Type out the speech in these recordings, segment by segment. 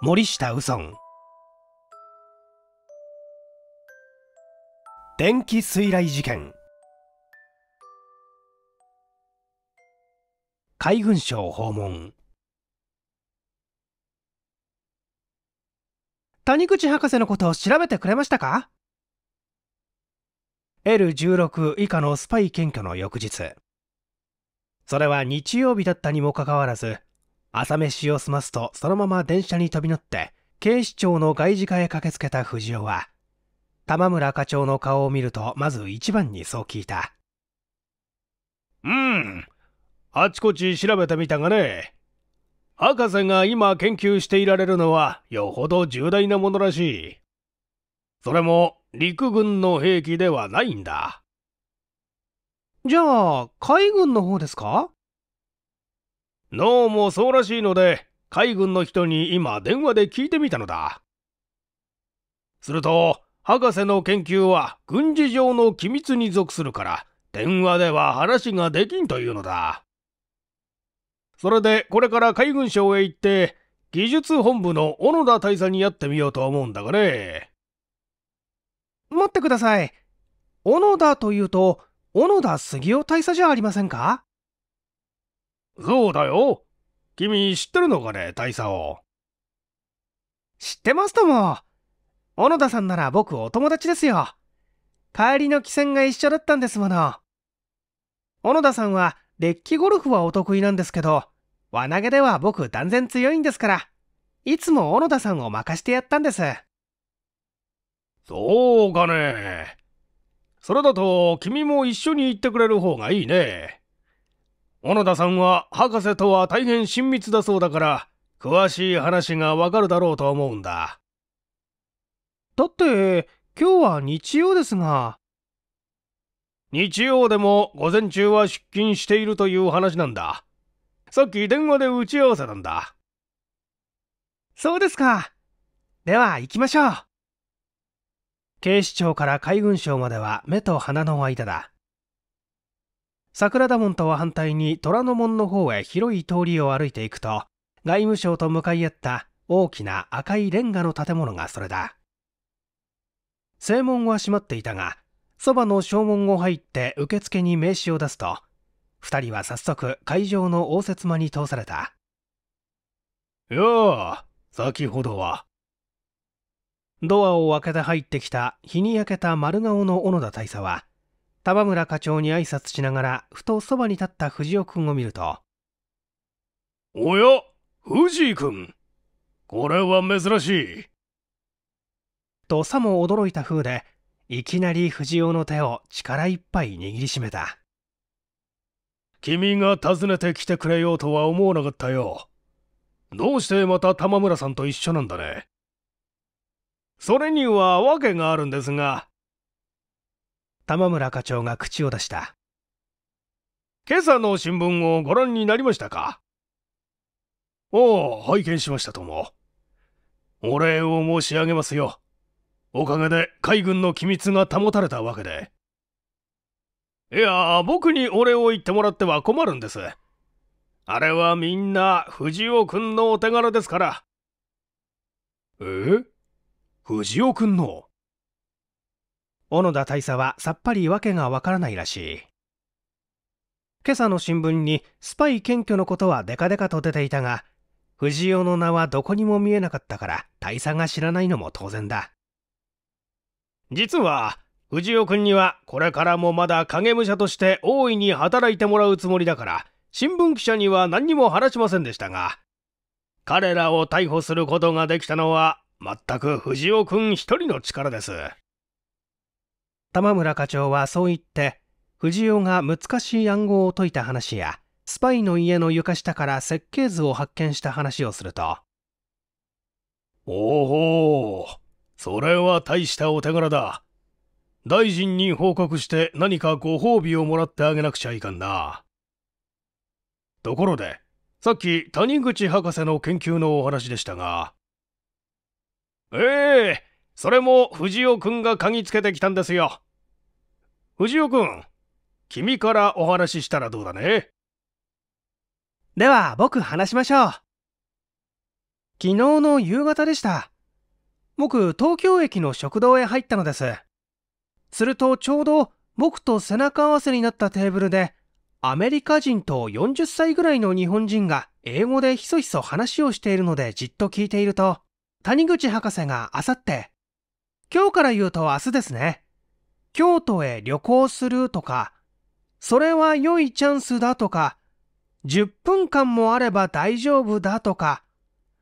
森下右村電気水雷事件海軍省訪問谷口博士のことを調べてくれましたか L16 以下のスパイ検挙の翌日それは日曜日だったにもかかわらず朝飯を済ますとそのまま電車に飛び乗って警視庁の外事課へ駆けつけた藤尾は玉村課長の顔を見るとまず一番にそう聞いたうんあちこち調べてみたがね博士が今研究していられるのはよほど重大なものらしいそれも陸軍の兵器ではないんだじゃあ海軍の方ですかどうもそうらしいので、海軍の人に今電話で聞いてみたのだ。すると、博士の研究は軍事上の機密に属するから、電話では話ができんというのだ。それでこれから海軍省へ行って、技術本部の小野田大佐にやってみようと思うんだがね。待ってください。小野田というと、小野田杉尾大佐じゃありませんかそうだよ。君知ってるのかね、大佐を。知ってますとも。小野田さんなら僕お友達ですよ。帰りの汽船が一緒だったんですもの。小野田さんはデッキゴルフはお得意なんですけど、輪投げでは僕断然強いんですから、いつも小野田さんを任してやったんです。そうかね。それだと君も一緒に行ってくれる方がいいね。小野田さんは博士とは大変親密だそうだから詳しい話がわかるだろうと思うんだだって今日は日曜ですが日曜でも午前中は出勤しているという話なんださっき電話で打ち合わせなんだそうですかでは行きましょう警視庁から海軍省までは目と鼻の間だ桜田門とは反対に虎ノ門の方へ広い通りを歩いていくと外務省と向かい合った大きな赤いレンガの建物がそれだ正門は閉まっていたがそばの正門を入って受付に名刺を出すと2人は早速会場の応接間に通されたやあ先ほどはドアを開けて入ってきた日に焼けた丸顔の小野田大佐は玉村課長に挨拶しながらふとそばに立った藤尾君を見ると「おや藤井君これは珍しい」とさも驚いた風でいきなり藤尾の手を力いっぱい握りしめた君が訪ねてきてくれようとは思わなかったよどうしてまた玉村さんと一緒なんだねそれには訳があるんですが玉村課長が口を出した今朝の新聞をご覧になりましたかああ拝見しましたともお礼を申し上げますよおかげで海軍の機密が保たれたわけでいや僕にお礼を言ってもらっては困るんですあれはみんな藤尾君のお手柄ですからえ藤尾君の小野田大佐はさっぱり訳がわからないらしい今朝の新聞にスパイ検挙のことはデカデカと出ていたが藤尾の名はどこにも見えなかったから大佐が知らないのも当然だ実は藤尾君にはこれからもまだ影武者として大いに働いてもらうつもりだから新聞記者には何にも話しませんでしたが彼らを逮捕することができたのは全く藤尾君一人の力です玉村課長はそう言って藤代が難しい暗号を解いた話やスパイの家の床下から設計図を発見した話をするとおおそれは大したお手柄だ大臣に報告して何かご褒美をもらってあげなくちゃいかんなところでさっき谷口博士の研究のお話でしたがええそれも藤尾くんが嗅ぎつけてきたんですよ。藤尾くん、君からお話ししたらどうだねでは僕話しましょう。昨日の夕方でした。僕、東京駅の食堂へ入ったのです。するとちょうど僕と背中合わせになったテーブルで、アメリカ人と40歳ぐらいの日本人が英語でひそひそ話をしているのでじっと聞いていると、谷口博士があさって今日から言うと明日ですね。京都へ旅行するとか、それは良いチャンスだとか、10分間もあれば大丈夫だとか、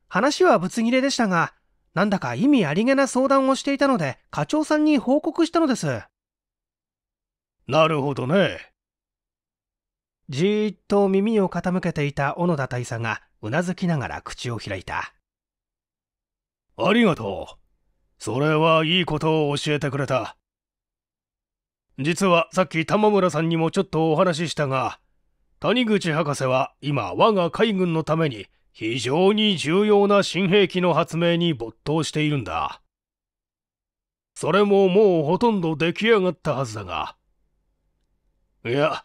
話はぶつ切れでしたが、なんだか意味ありげな相談をしていたので、課長さんに報告したのです。なるほどね。じーっと耳を傾けていた小野田大佐が、うなずきながら口を開いた。ありがとう。それはいいことを教えてくれた。実はさっき玉村さんにもちょっとお話ししたが、谷口博士は今我が海軍のために非常に重要な新兵器の発明に没頭しているんだ。それももうほとんど出来上がったはずだが。いや、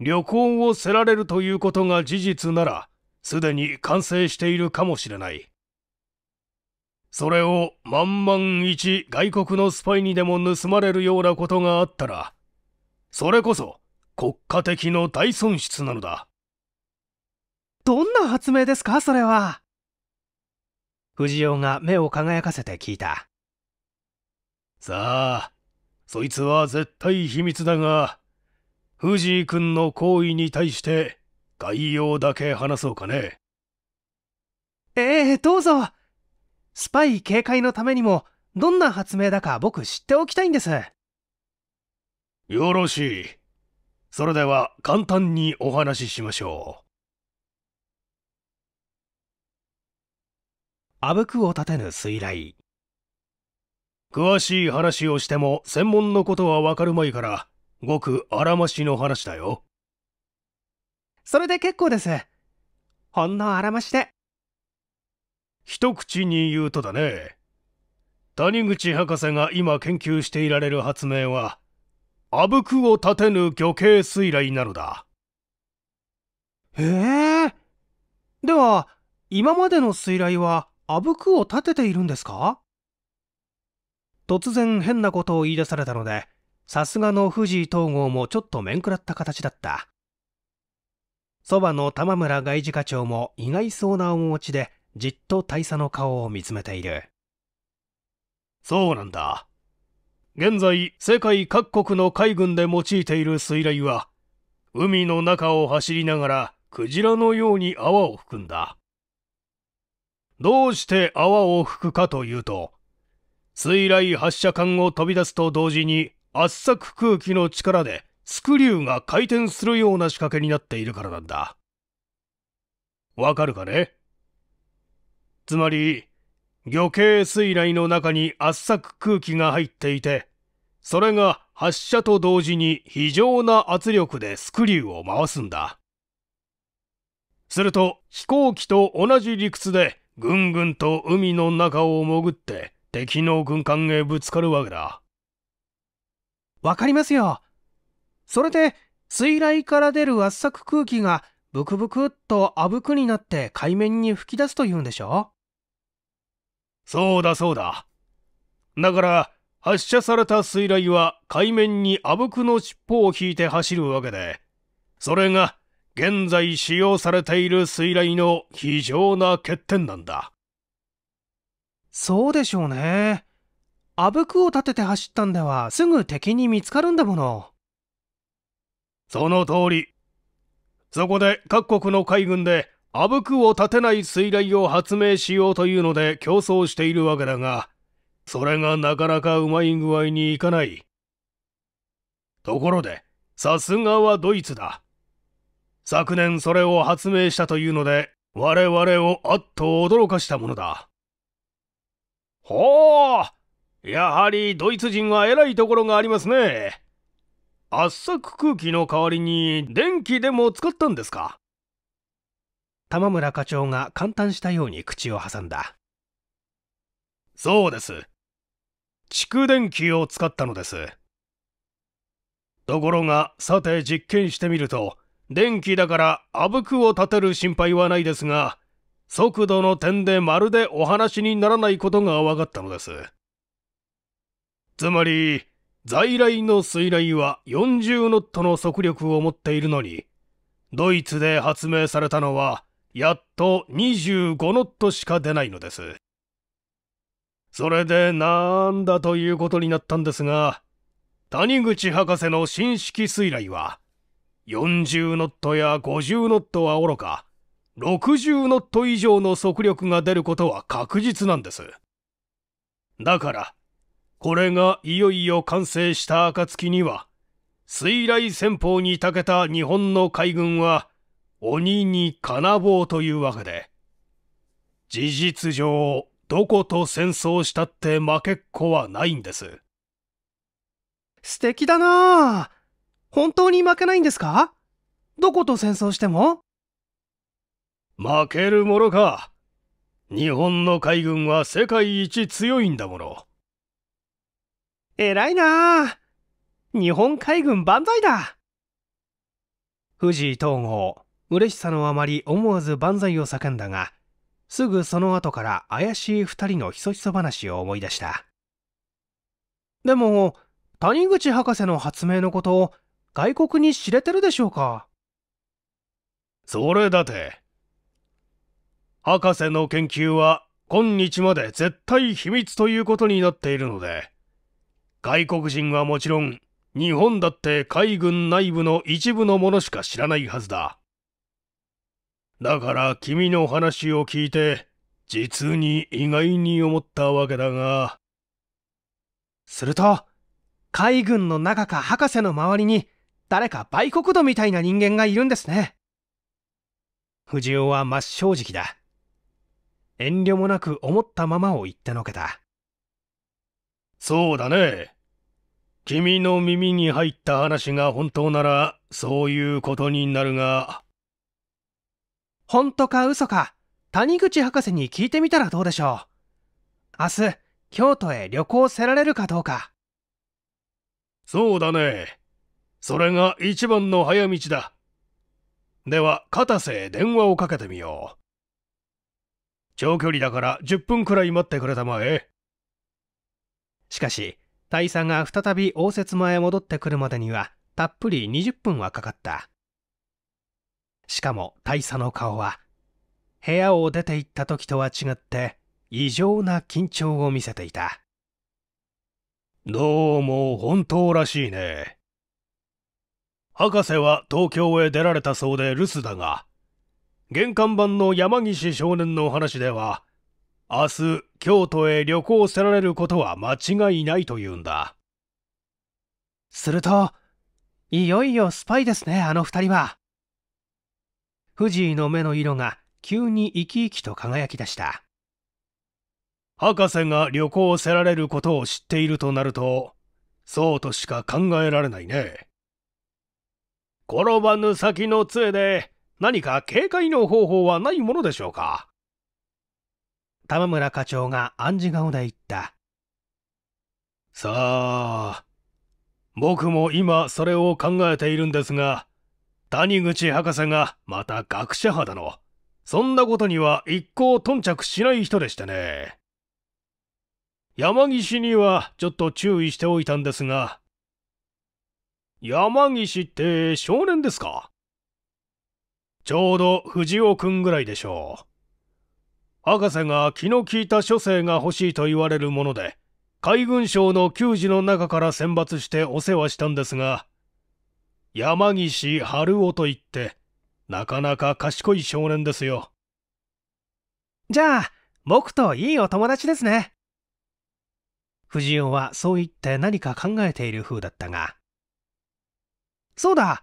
旅行をせられるということが事実なら、すでに完成しているかもしれない。それを万々一外国のスパイにでも盗まれるようなことがあったら、それこそ国家的の大損失なのだ。どんな発明ですか、それは。藤尾が目を輝かせて聞いた。さあ、そいつは絶対秘密だが、藤井君の行為に対して概要だけ話そうかね。ええどうぞ。スパイ警戒のためにもどんな発明だか僕知っておきたいんですよろしいそれでは簡単にお話ししましょうあぶくを立てぬ水雷詳しい話をしても専門のことはわかるまいからごくあらましの話だよそれで結構ですほんのあらましで一口に言うとだね谷口博士が今研究していられる発明はあぶくを立てぬ魚形水雷なのだへえでは今までの水雷はあぶくを立てているんですか突然変なことを言い出されたのでさすがの藤井東郷もちょっと面食らった形だったそばの玉村外事課長も意外そうな面持ちでじっと大佐の顔を見つめているそうなんだ現在世界各国の海軍で用いている水雷は海の中を走りながらクジラのように泡を吹くんだどうして泡を吹くかというと水雷発射管を飛び出すと同時に圧搾空気の力でスクリューが回転するような仕掛けになっているからなんだわかるかねつまり魚系水雷の中に圧搾空気が入っていてそれが発射と同時に非常な圧力でスクリューを回すんだすると飛行機と同じ理屈でぐんぐんと海の中を潜って敵の軍艦へぶつかるわけだわかりますよそれで水雷から出る圧搾空気がブクブクっとあぶくになって海面に噴き出すというんでしょそうだそうだ。だから、発射された水雷は海面にあぶくの尻尾を引いて走るわけで、それが現在使用されている水雷の非常な欠点なんだ。そうでしょうね。あぶくを立てて走ったんではすぐ敵に見つかるんだもの。その通り。そこで各国の海軍であぶくを立てない水雷を発明しようというので競争しているわけだが、それがなかなかうまい具合にいかない。ところで、さすがはドイツだ。昨年それを発明したというので、我々をあっと驚かしたものだ。ほうやはりドイツ人は偉いところがありますね。圧搾空気の代わりに電気でも使ったんですか玉村課長が簡単したように口を挟んだそうです蓄電器を使ったのですところがさて実験してみると電気だからあぶくを立てる心配はないですが速度の点でまるでお話にならないことが分かったのですつまり在来の水雷は40ノットの速力を持っているのにドイツで発明されたのはやっと25ノットしか出ないのです。それでなんだということになったんですが、谷口博士の新式水雷は、40ノットや50ノットはおろか、60ノット以上の速力が出ることは確実なんです。だから、これがいよいよ完成した暁には、水雷戦法に長けた日本の海軍は、鬼に金棒というわけで事実上どこと戦争したって負けっこはないんです素敵だな本当に負けないんですかどこと戦争しても負けるものか日本の海軍は世界一強いんだもの偉いな日本海軍万歳だ藤井東郷嬉しさのあまり思わず万歳を叫んだがすぐその後から怪しい2人のひそひそ話を思い出したでも谷口博士の発明のことを外国に知れてるでしょうかそれだて博士の研究は今日まで絶対秘密ということになっているので外国人はもちろん日本だって海軍内部の一部のものしか知らないはずだだから君の話を聞いて、実に意外に思ったわけだが。すると、海軍の中か博士の周りに、誰か売国奴みたいな人間がいるんですね。藤尾は真っ正直だ。遠慮もなく思ったままを言ってのけた。そうだね。君の耳に入った話が本当なら、そういうことになるが、本当か嘘か、谷口博士に聞いてみたらどうでしょう。明日、京都へ旅行せられるかどうか。そうだね。それが一番の早道だ。では、片瀬へ電話をかけてみよう。長距離だから10分くらい待ってくれたまえ。しかし、大佐が再び応接間へ戻ってくるまでには、たっぷり20分はかかった。しかも大佐の顔は部屋を出て行った時とは違って異常な緊張を見せていたどうも本当らしいね博士は東京へ出られたそうで留守だが玄関版の山岸少年の話では明日京都へ旅行せられることは間違いないというんだするといよいよスパイですねあの二人は藤井の目の色が急に生き生きと輝き出した博士が旅行をせられることを知っているとなるとそうとしか考えられないね転ばぬ先の杖で何か警戒の方法はないものでしょうか玉村課長が暗示顔で言ったさあ僕も今それを考えているんですが谷口博士がまた学者肌の、そんなことには一向頓着しない人でしてね。山岸にはちょっと注意しておいたんですが、山岸って少年ですかちょうど藤尾くんぐらいでしょう。博士が気の利いた書生が欲しいと言われるもので、海軍省の給仕の中から選抜してお世話したんですが、山岸春夫といってなかなか賢い少年ですよじゃあ僕といいお友達ですね藤尾はそう言って何か考えている風だったがそうだ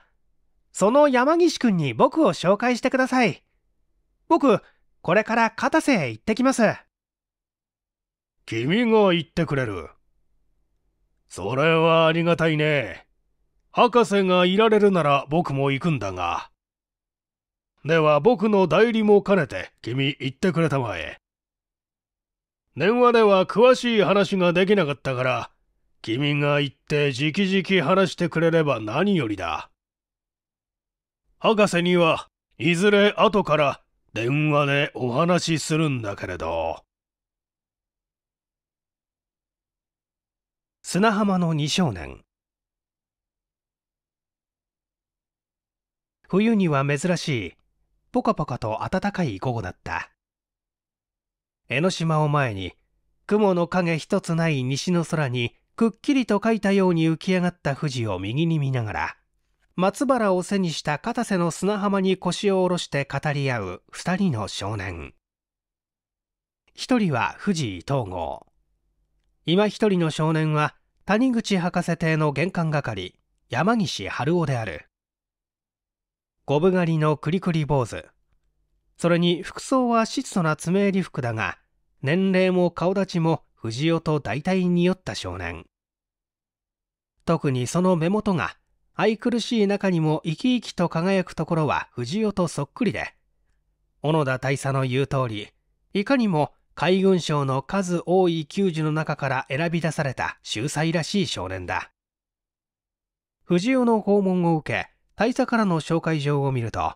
その山岸君に僕を紹介してください僕これから片瀬へ行ってきます君が言ってくれるそれはありがたいね博士がいられるなら僕も行くんだが。では僕の代理も兼ねて君言ってくれたまえ。電話では詳しい話ができなかったから、君が行って直々話してくれれば何よりだ。博士には、いずれ後から電話でお話しするんだけれど。砂浜の二少年。冬には珍しいポカポカと暖かい午後だった江ノ島を前に雲の影一つない西の空にくっきりと描いたように浮き上がった富士を右に見ながら松原を背にした片瀬の砂浜に腰を下ろして語り合う2人の少年1人は士伊東郷今一人の少年は谷口博士邸の玄関係山岸春夫である五分刈りのクリクリ坊主それに服装は質素な爪襟服だが年齢も顔立ちも藤代と大体に酔った少年特にその目元が愛くるしい中にも生き生きと輝くところは藤代とそっくりで小野田大佐の言う通りいかにも海軍省の数多い球児の中から選び出された秀才らしい少年だ藤尾の訪問を受け大佐からの紹介状を見ると、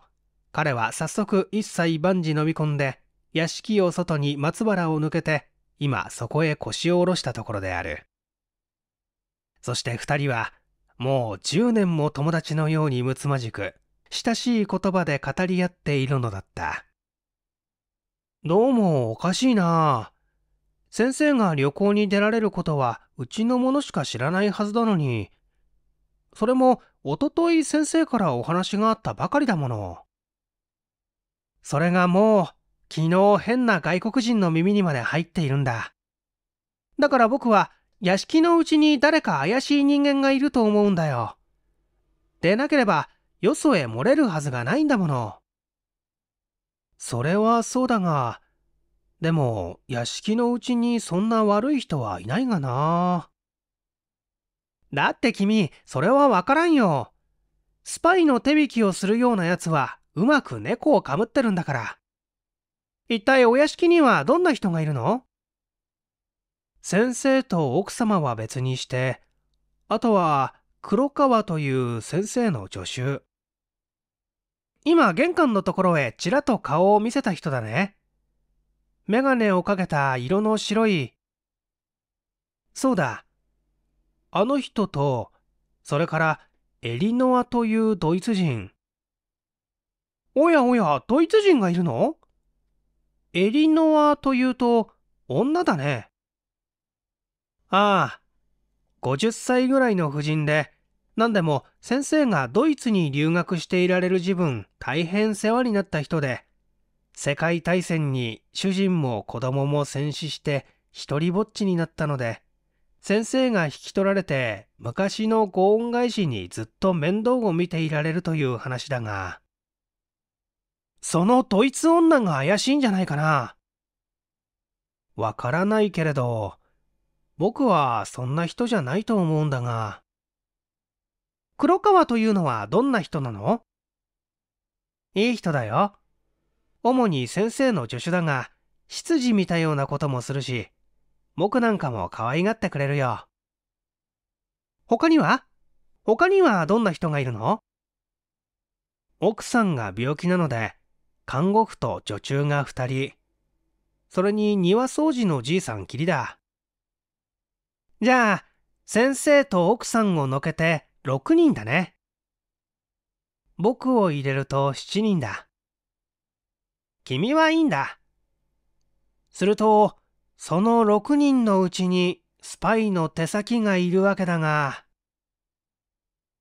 彼は早速一切万事飲み込んで、屋敷を外に松原を抜けて、今そこへ腰を下ろしたところである。そして二人は、もう10年も友達のようにむつまじく、親しい言葉で語り合っているのだった。どうもおかしいな先生が旅行に出られることはうちのものしか知らないはずなのに、それもおととい先生からお話があったばかりだもの。それがもう昨日変な外国人の耳にまで入っているんだ。だから僕は屋敷のうちに誰か怪しい人間がいると思うんだよ。でなければよそへ漏れるはずがないんだもの。それはそうだが、でも屋敷のうちにそんな悪い人はいないがな。だって君、それはわからんよ。スパイの手引きをするような奴は、うまく猫をかぶってるんだから。一体お屋敷にはどんな人がいるの先生と奥様は別にして、あとは黒川という先生の助手。今玄関のところへちらっと顔を見せた人だね。メガネをかけた色の白い。そうだ、あの人と、それからエリノアというドイツ人。おやおや、ドイツ人がいるのエリノアというと、女だね。ああ、50歳ぐらいの夫人で、何でも先生がドイツに留学していられる自分、大変世話になった人で、世界大戦に主人も子供も戦死して、一りぼっちになったので、先生が引き取られて昔のご恩返しにずっと面倒を見ていられるという話だが、そのドイツ女が怪しいんじゃないかな。わからないけれど、僕はそんな人じゃないと思うんだが。黒川というのはどんな人なのいい人だよ。主に先生の助手だが、執事見たようなこともするし、僕なんかも可愛がってくれるよ。他には他にはどんな人がいるの奥さんが病気なので、看護婦と女中が2人。それに庭掃除のじいさんきりだ。じゃあ、先生と奥さんをのけて6人だね。僕を入れると7人だ。君はいいんだ。すると、その6人のうちにスパイの手先がいるわけだが、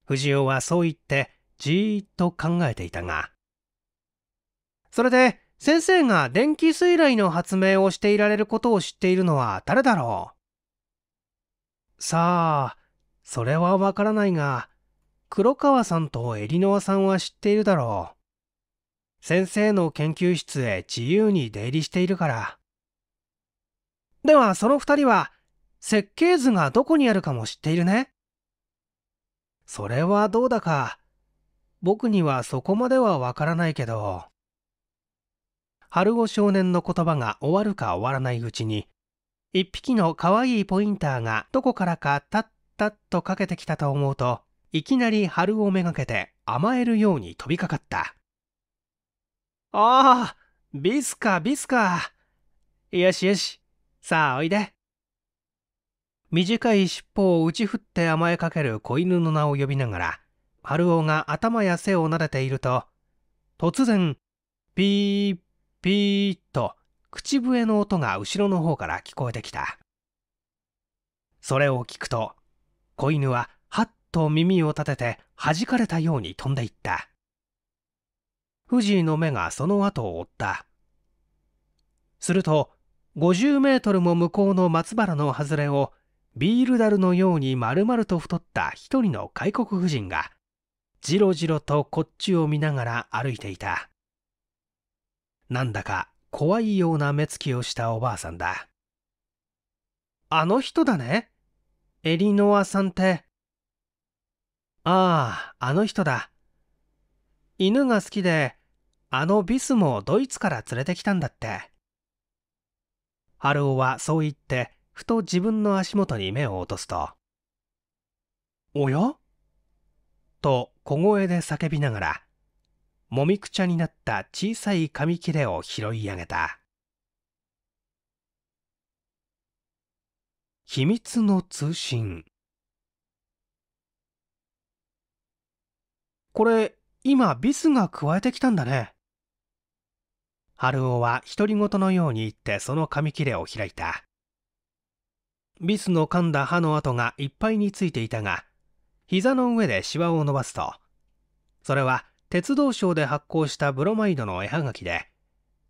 藤尾はそう言ってじーっと考えていたが、それで先生が電気水雷の発明をしていられることを知っているのは誰だろうさあ、それはわからないが、黒川さんとエリノアさんは知っているだろう。先生の研究室へ自由に出入りしているから。ではその2人は設計図がどこにあるかも知っているねそれはどうだか僕にはそこまではわからないけど春尾少年の言葉が終わるか終わらないうちに一匹のかわいいポインターがどこからかタッタッとかけてきたと思うといきなり春をめがけて甘えるように飛びかかったああビスカビスカよしよしさあおいで短い尻尾を打ち振って甘えかける子犬の名を呼びながら春男が頭や背を撫でていると突然ピーピーと口笛の音が後ろの方から聞こえてきたそれを聞くと子犬ははっと耳を立てて弾かれたように飛んでいった藤井の目がその後を追ったすると50メートルも向こうの松原の外れをビール樽のように丸々と太った一人の外国夫人がじろじろとこっちを見ながら歩いていたなんだか怖いような目つきをしたおばあさんだあの人だねエリノアさんってあああの人だ犬が好きであのビスもドイツから連れてきたんだって春尾はそう言って、ふと自分の足元に目を落とすと、おやと小声で叫びながら、もみくちゃになった小さい紙切れを拾い上げた。秘密の通信これ今ビスが加えてきたんだね春男は独り言のように言ってその紙切れを開いた。ビスの噛んだ歯の跡がいっぱいについていたが、膝の上でシワを伸ばすと、それは鉄道省で発行したブロマイドの絵はがきで、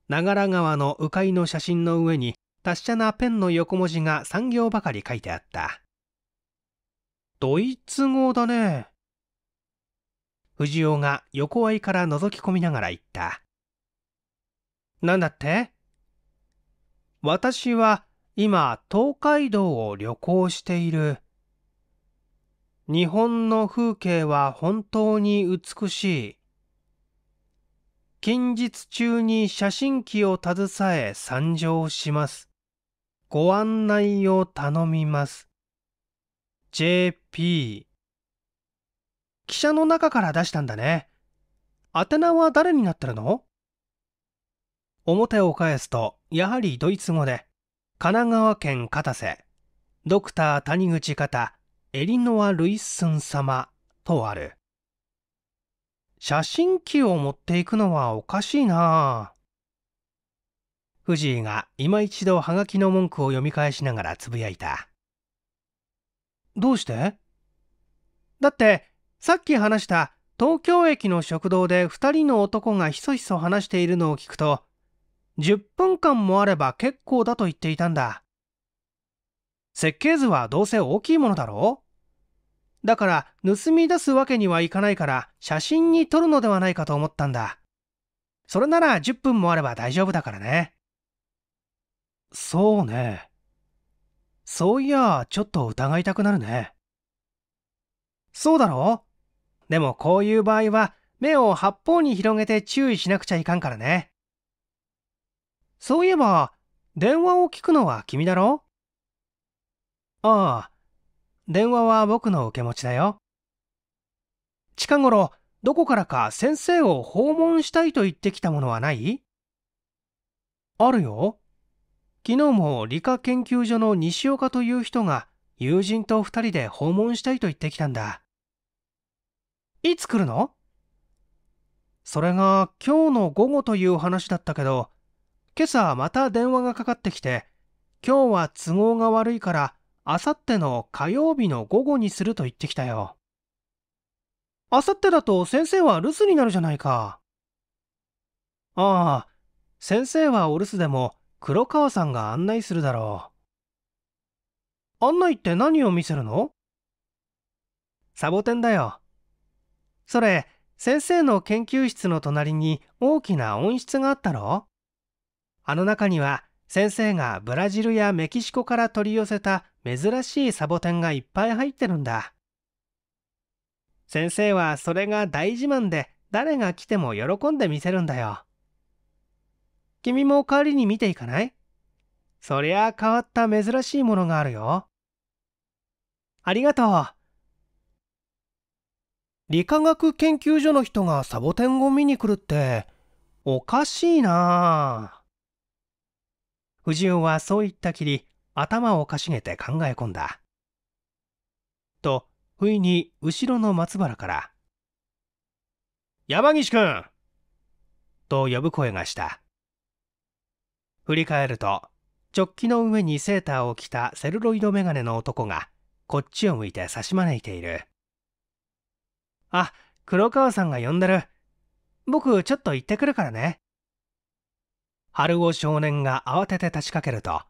長良川の鵜飼の写真の上に達者なペンの横文字が産行ばかり書いてあった。ドイツ語だね。藤尾が横合いから覗き込みながら言った。なんだって私は今東海道を旅行している。日本の風景は本当に美しい。近日中に写真機を携え参上します。ご案内を頼みます。JP 記者の中から出したんだね。宛名は誰になってるの表を返すと、やはりドイツ語で、神奈川県片瀬、ドクター谷口方、エリノア・ルイッスン様とある。写真機を持っていくのはおかしいな藤井が今一度はがきの文句を読み返しながらつぶやいた。どうしてだって、さっき話した東京駅の食堂で2人の男がひそひそ話しているのを聞くと、10分間もあれば結構だと言っていたんだ設計図はどうせ大きいものだろうだから盗み出すわけにはいかないから写真に撮るのではないかと思ったんだそれなら10分もあれば大丈夫だからねそうねそういやちょっと疑いたくなるねそうだろうでもこういう場合は目を八方に広げて注意しなくちゃいかんからね。そういえば、電話を聞くのは君だろああ、電話は僕の受け持ちだよ。近頃、どこからか先生を訪問したいと言ってきたものはないあるよ。昨日も理科研究所の西岡という人が友人と二人で訪問したいと言ってきたんだ。いつ来るのそれが今日の午後という話だったけど、今朝また電話がかかってきて、今日は都合が悪いから、あさっての火曜日の午後にすると言ってきたよ。あさってだと先生は留守になるじゃないか。ああ、先生はお留守でも黒川さんが案内するだろう。案内って何を見せるのサボテンだよ。それ、先生の研究室の隣に大きな温室があったろあの中には先生がブラジルやメキシコから取り寄せた珍しいサボテンがいっぱい入ってるんだ。先生はそれが大自慢で誰が来ても喜んでみせるんだよ。君も代わりに見ていかないそりゃ変わった珍しいものがあるよ。ありがとう。理化学研究所の人がサボテンを見に来るっておかしいなあ。藤尾はそう言ったきり頭をかしげて考え込んだ。と、不意に後ろの松原から、山岸くんと呼ぶ声がした。振り返ると、直帰の上にセーターを着たセルロイドメガネの男が、こっちを向いて差し招いている。あ、黒川さんが呼んでる。僕、ちょっと行ってくるからね。春尾少年が慌てて立ちかけると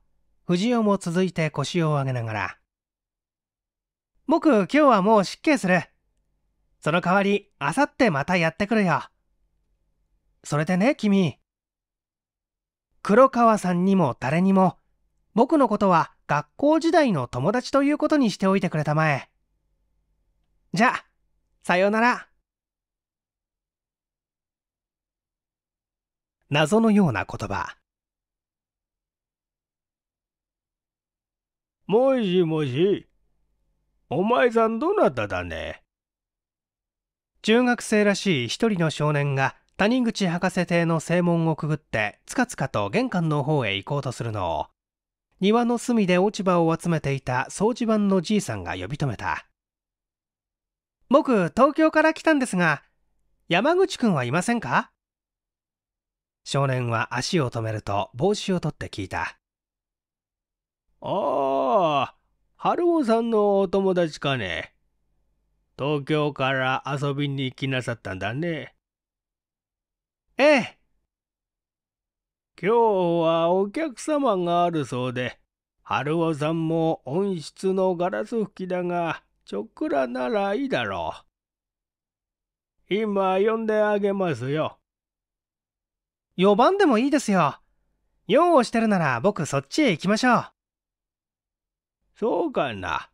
藤尾も続いて腰を上げながら「僕今日はもう失敬する。その代わりあさってまたやってくるよ。それでね君黒川さんにも誰にも僕のことは学校時代の友達ということにしておいてくれたまえ。じゃあさようなら。謎のような言葉もしもしお前さんどなただね中学生らしい一人の少年が谷口博士邸の正門をくぐってつかつかと玄関の方へ行こうとするのを庭の隅で落ち葉を集めていた掃除盤のじいさんが呼び止めた僕東京から来たんですが山口くんはいませんか少年は足を止めると帽子を取って聞いた。ああ、春尾さんのお友達かね。東京から遊びに来なさったんだね。ええ。今日はお客様があるそうで、春尾さんも温室のガラス拭きだが、ちょっくらならいいだろう。今呼んであげますよ。4番でもいいですよ。用をしてるなら僕そっちへ行きましょう。そうかな。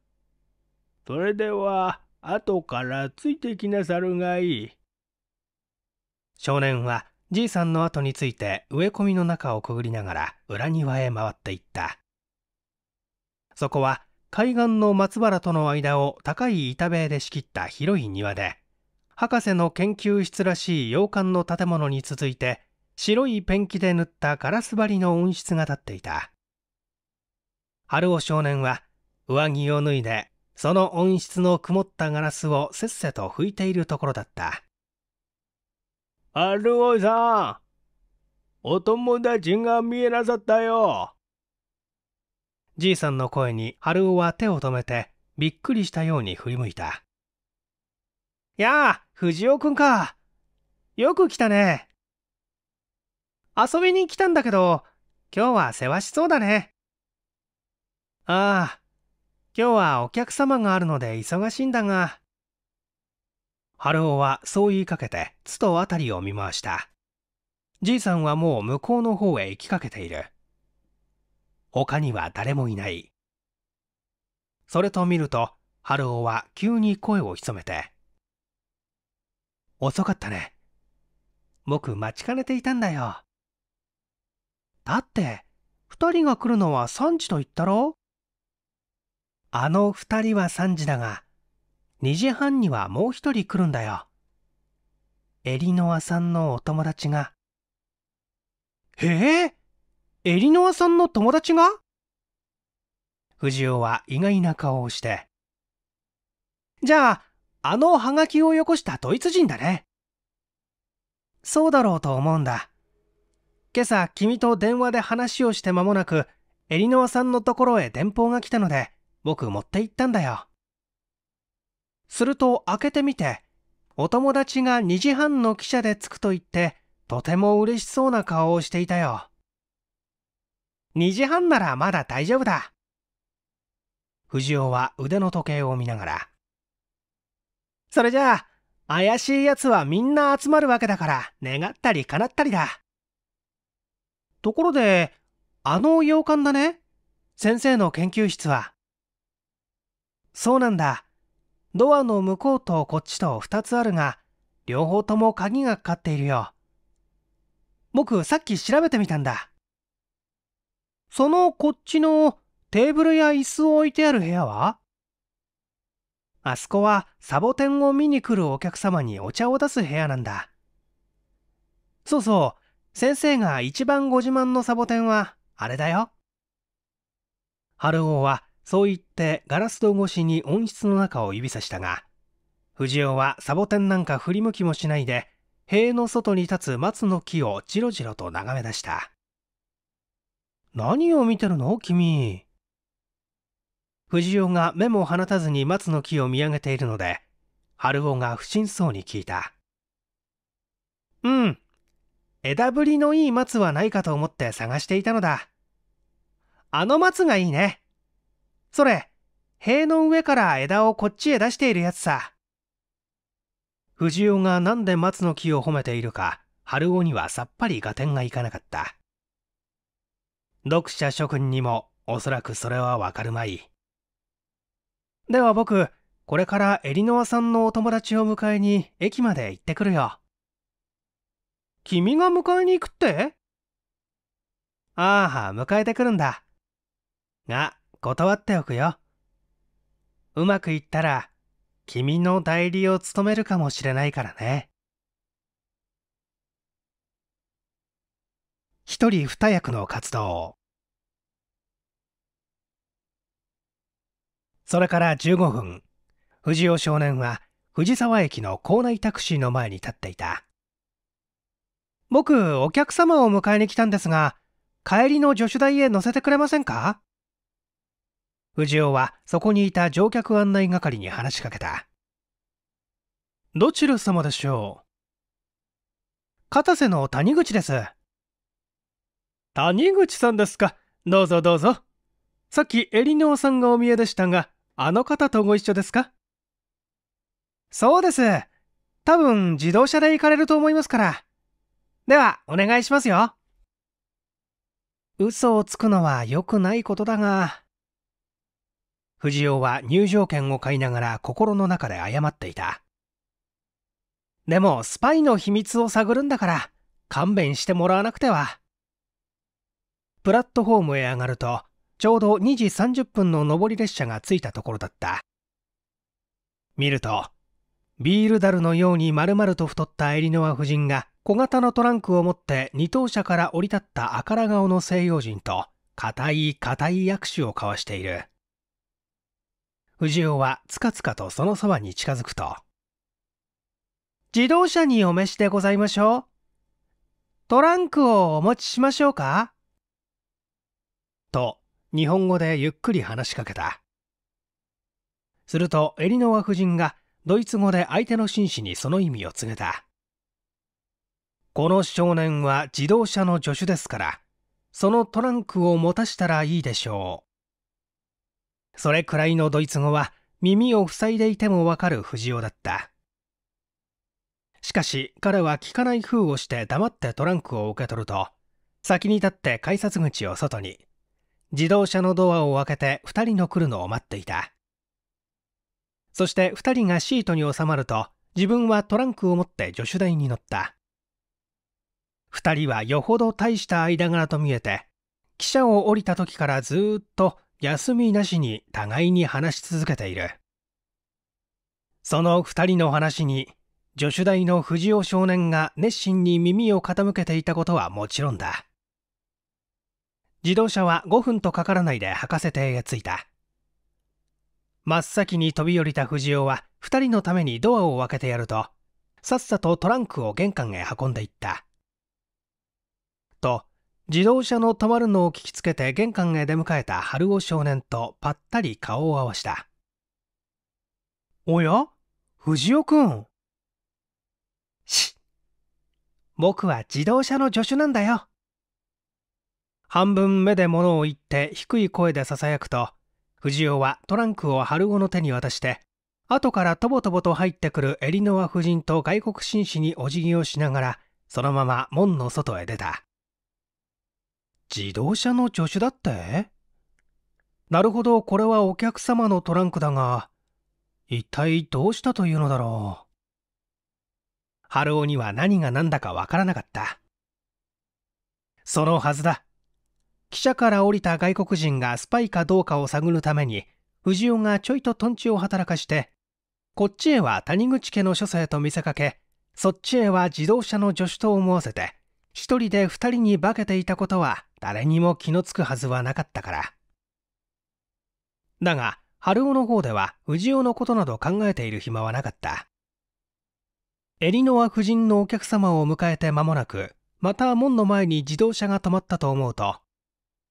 それでは、後からついてきなさるがいい。少年は、じいさんの後について植え込みの中をくぐりながら裏庭へ回っていった。そこは、海岸の松原との間を高い板塀で仕切った広い庭で、博士の研究室らしい洋館の建物に続いて白いペンキで塗ったガラス張りの温室が立っていた春尾少年は上着を脱いでその温室の曇ったガラスをせっせと拭いているところだった春尾さんお友達が見えなさったよじいさんの声に春尾は手を止めてびっくりしたように振り向いたやあ藤尾くんかよく来たね遊びに来たんだけど、今日は世話しそうだね。ああ、今日はお客様があるので忙しいんだが。春尾はそう言いかけて、つと辺りを見回した。じいさんはもう向こうの方へ行きかけている。他には誰もいない。それと見ると、春尾は急に声を潜めて。遅かったね。僕待ちかねていたんだよ。だって2人が来るのは3時と言ったろあの2人は3時だが2時半にはもう1人来るんだよエリノアさんのお友達がへえエリノアさんの友達が藤尾は意外な顔をしてじゃああのハガキをよこしたドイツ人だねそうだろうと思うんだ今朝君と電話で話をして間もなくエリノアさんのところへ電報が来たので僕持って行ったんだよすると開けてみてお友達が2時半の汽車で着くと言ってとても嬉しそうな顔をしていたよ2時半ならまだ大丈夫だ藤尾は腕の時計を見ながらそれじゃあ怪しいやつはみんな集まるわけだから願ったり叶ったりだところで、あの洋館だね先生の研究室は。そうなんだ。ドアの向こうとこっちと2つあるが、両方とも鍵がかかっているよ。僕、さっき調べてみたんだ。そのこっちのテーブルや椅子を置いてある部屋はあそこはサボテンを見に来るお客様にお茶を出す部屋なんだ。そうそう、先生が一番ご自慢のサボテンは、あれだよ。春尾は、そう言ってガラス戸越しに温室の中を指さしたが、藤尾はサボテンなんか振り向きもしないで、塀の外に立つ松の木をじろじろと眺め出した。何を見てるの君。藤尾が目も放たずに松の木を見上げているので、春尾が不審そうに聞いた。うん、枝ぶりのいい松はないかと思って探していたのだ。あの松がいいね。それ、塀の上から枝をこっちへ出しているやつさ。藤尾が何で松の木を褒めているか、春尾にはさっぱり合点がいかなかった。読者諸君にもおそらくそれはわかるまい。では僕、これからエリノさんのお友達を迎えに駅まで行ってくるよ。君が迎えに行くってああ、迎えてくるんだ。が、断っておくよ。うまくいったら、君の代理を務めるかもしれないからね。一人二役の活動。それから15分、藤尾少年は藤沢駅の構内タクシーの前に立っていた。僕、お客様を迎えに来たんですが、帰りの助手台へ乗せてくれませんか藤尾はそこにいた乗客案内係に話しかけた。どちら様でしょう片瀬の谷口です。谷口さんですか。どうぞどうぞ。さっきエリノーさんがお見えでしたが、あの方とご一緒ですかそうです。多分自動車で行かれると思いますから。では、お願いしますよ。嘘をつくのは良くないことだが、藤尾は入場券を買いながら心の中で謝っていた。でも、スパイの秘密を探るんだから、勘弁してもらわなくては。プラットホームへ上がると、ちょうど2時30分の上り列車が着いたところだった。見ると、ビール樽のように丸々と太ったエリノワ夫人が小型のトランクを持って二等車から降り立った赤ら顔の西洋人と固い固い握手を交わしている藤尾はつかつかとそのそばに近づくと自動車にお召しでございましょうトランクをお持ちしましょうかと日本語でゆっくり話しかけたするとエリノ夫人がドイツ語で相手の紳士にその意味を告げたこの少年は自動車の助手ですから、そのトランクを持たしたらいいでしょう。それくらいのドイツ語は耳を塞いでいてもわかる藤尾だった。しかし彼は聞かない風をして黙ってトランクを受け取ると、先に立って改札口を外に、自動車のドアを開けて2人の来るのを待っていた。そして2人がシートに収まると、自分はトランクを持って助手台に乗った。2人はよほど大した間柄と見えて汽車を降りた時からずっと休みなしに互いに話し続けているその2人の話に助手代の藤尾少年が熱心に耳を傾けていたことはもちろんだ自動車は5分とかからないで博士邸へ着いた真っ先に飛び降りた藤尾は2人のためにドアを開けてやるとさっさとトランクを玄関へ運んでいったと自動車の止まるのを聞きつけて玄関へ出迎えた春尾少年とぱったり顔を合わしたおや藤尾くんし僕は自動車の助手なんだよ半分目で物を言って低い声でささやくと藤尾はトランクを春尾の手に渡して後からとぼとぼと入ってくるエリノ夫人と外国紳士にお辞儀をしながらそのまま門の外へ出た自動車の助手だってなるほど、これはお客様のトランクだが、一体どうしたというのだろう。春尾には何が何だかわからなかった。そのはずだ。汽車から降りた外国人がスパイかどうかを探るために、藤尾がちょいととんちを働かして、こっちへは谷口家の書生と見せかけ、そっちへは自動車の助手と思わせて、一人で二人に化けていたことは誰にも気のつくはずはなかったからだが春男の方では氏尾のことなど考えている暇はなかったエリノア夫人のお客様を迎えて間もなくまた門の前に自動車が止まったと思うと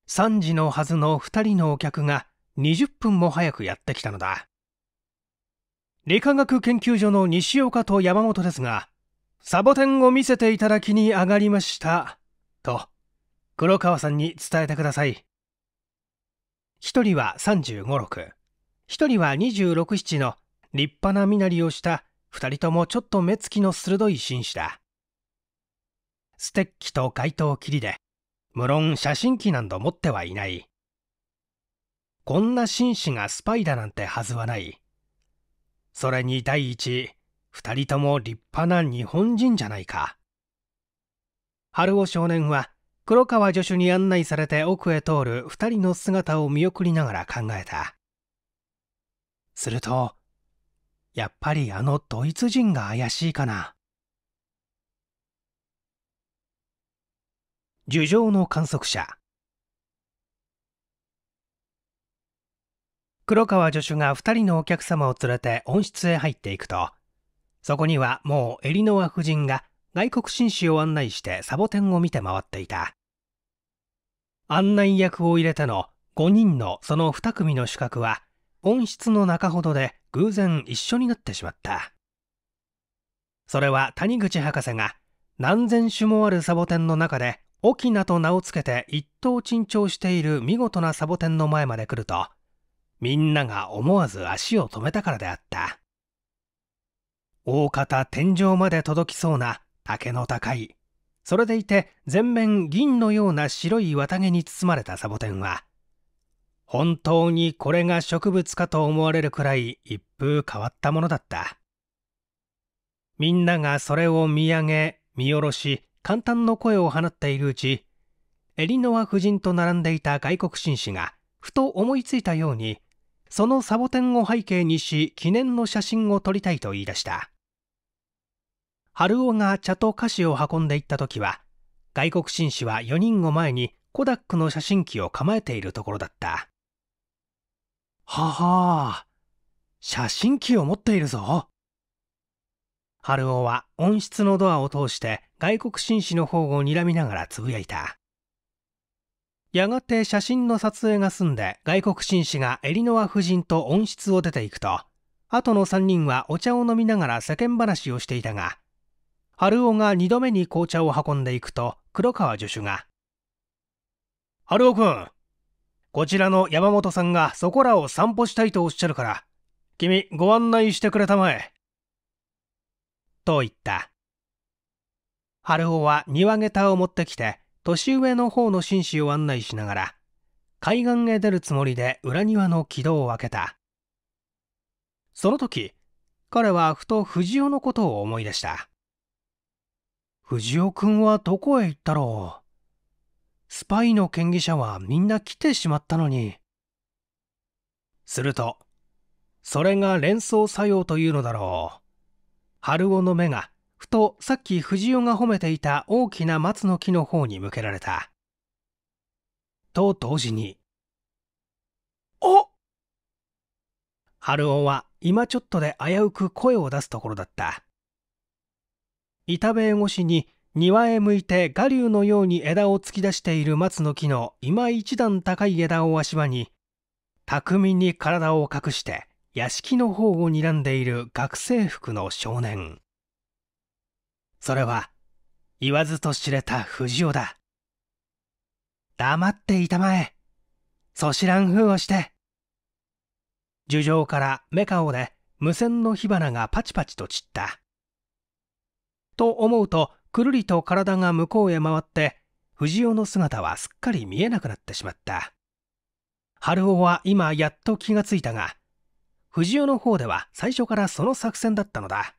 3時のはずの2人のお客が20分も早くやってきたのだ理化学研究所の西岡と山本ですがサボテンを見せていただきに上がりました。と、黒川さんに伝えてください。一人は35、6。一人は26、7の立派な身なりをした二人ともちょっと目つきの鋭い紳士だ。ステッキと街灯切りで、無論写真機など持ってはいない。こんな紳士がスパイだなんてはずはない。それに第一、二人とも立派な日本人じゃないか。春尾少年は黒川助手に案内されて奥へ通る二人の姿を見送りながら考えた。すると、やっぱりあのドイツ人が怪しいかな。樹上の観測者黒川助手が二人のお客様を連れて温室へ入っていくとそこにはもうエリノ夫人が外国紳士を案内してサボテンを見て回っていた。案内役を入れての5人のその2組の主角は温室の中ほどで偶然一緒になってしまった。それは谷口博士が何千種もあるサボテンの中で沖縄と名を付けて一等珍重している見事なサボテンの前まで来るとみんなが思わず足を止めたからであった大方天井まで届きそうな竹の高いそれでいて全面銀のような白い綿毛に包まれたサボテンは本当にこれが植物かと思われるくらい一風変わったものだったみんながそれを見上げ見下ろし簡単の声を放っているうちエリノワ夫人と並んでいた外国紳士がふと思いついたようにそのサボテンを背景にし記念の写真を撮りたいと言い出した春男が茶と菓子を運んでいった時は外国紳士は4人を前にコダックの写真機を構えているところだったはは写真機を持っているぞ春男は温室のドアを通して外国紳士の方を睨みながらつぶやいたやがて写真の撮影が済んで外国紳士がエリノア夫人と温室を出ていくと後の3人はお茶を飲みながら世間話をしていたが春男が2度目に紅茶を運んでいくと黒川助手が「春男君こちらの山本さんがそこらを散歩したいとおっしゃるから君ご案内してくれたまえ」と言った春夫は庭下駄を持ってきて年上の方の紳士を案内しながら海岸へ出るつもりで裏庭の軌道を開けたその時彼はふと藤尾のことを思い出した藤尾君はどこへ行ったろう。スパイの嫌疑者はみんな来てしまったのに。すると、それが連想作用というのだろう。春男の目が、ふとさっき藤尾が褒めていた大きな松の木の方に向けられた。と同時に、お春男は今ちょっとで危うく声を出すところだった。板塀越しに庭へ向いて我流のように枝を突き出している松の木の今一段高い枝を足場に巧みに体を隠して屋敷の方を睨んでいる学生服の少年それは言わずと知れた藤尾だ黙っていたまえそしらんふをして樹上から目顔で無線の火花がパチパチと散ったと思うとくるりと体が向こうへ回って藤尾の姿はすっかり見えなくなってしまった春尾は今やっと気がついたが藤尾の方では最初からその作戦だったのだ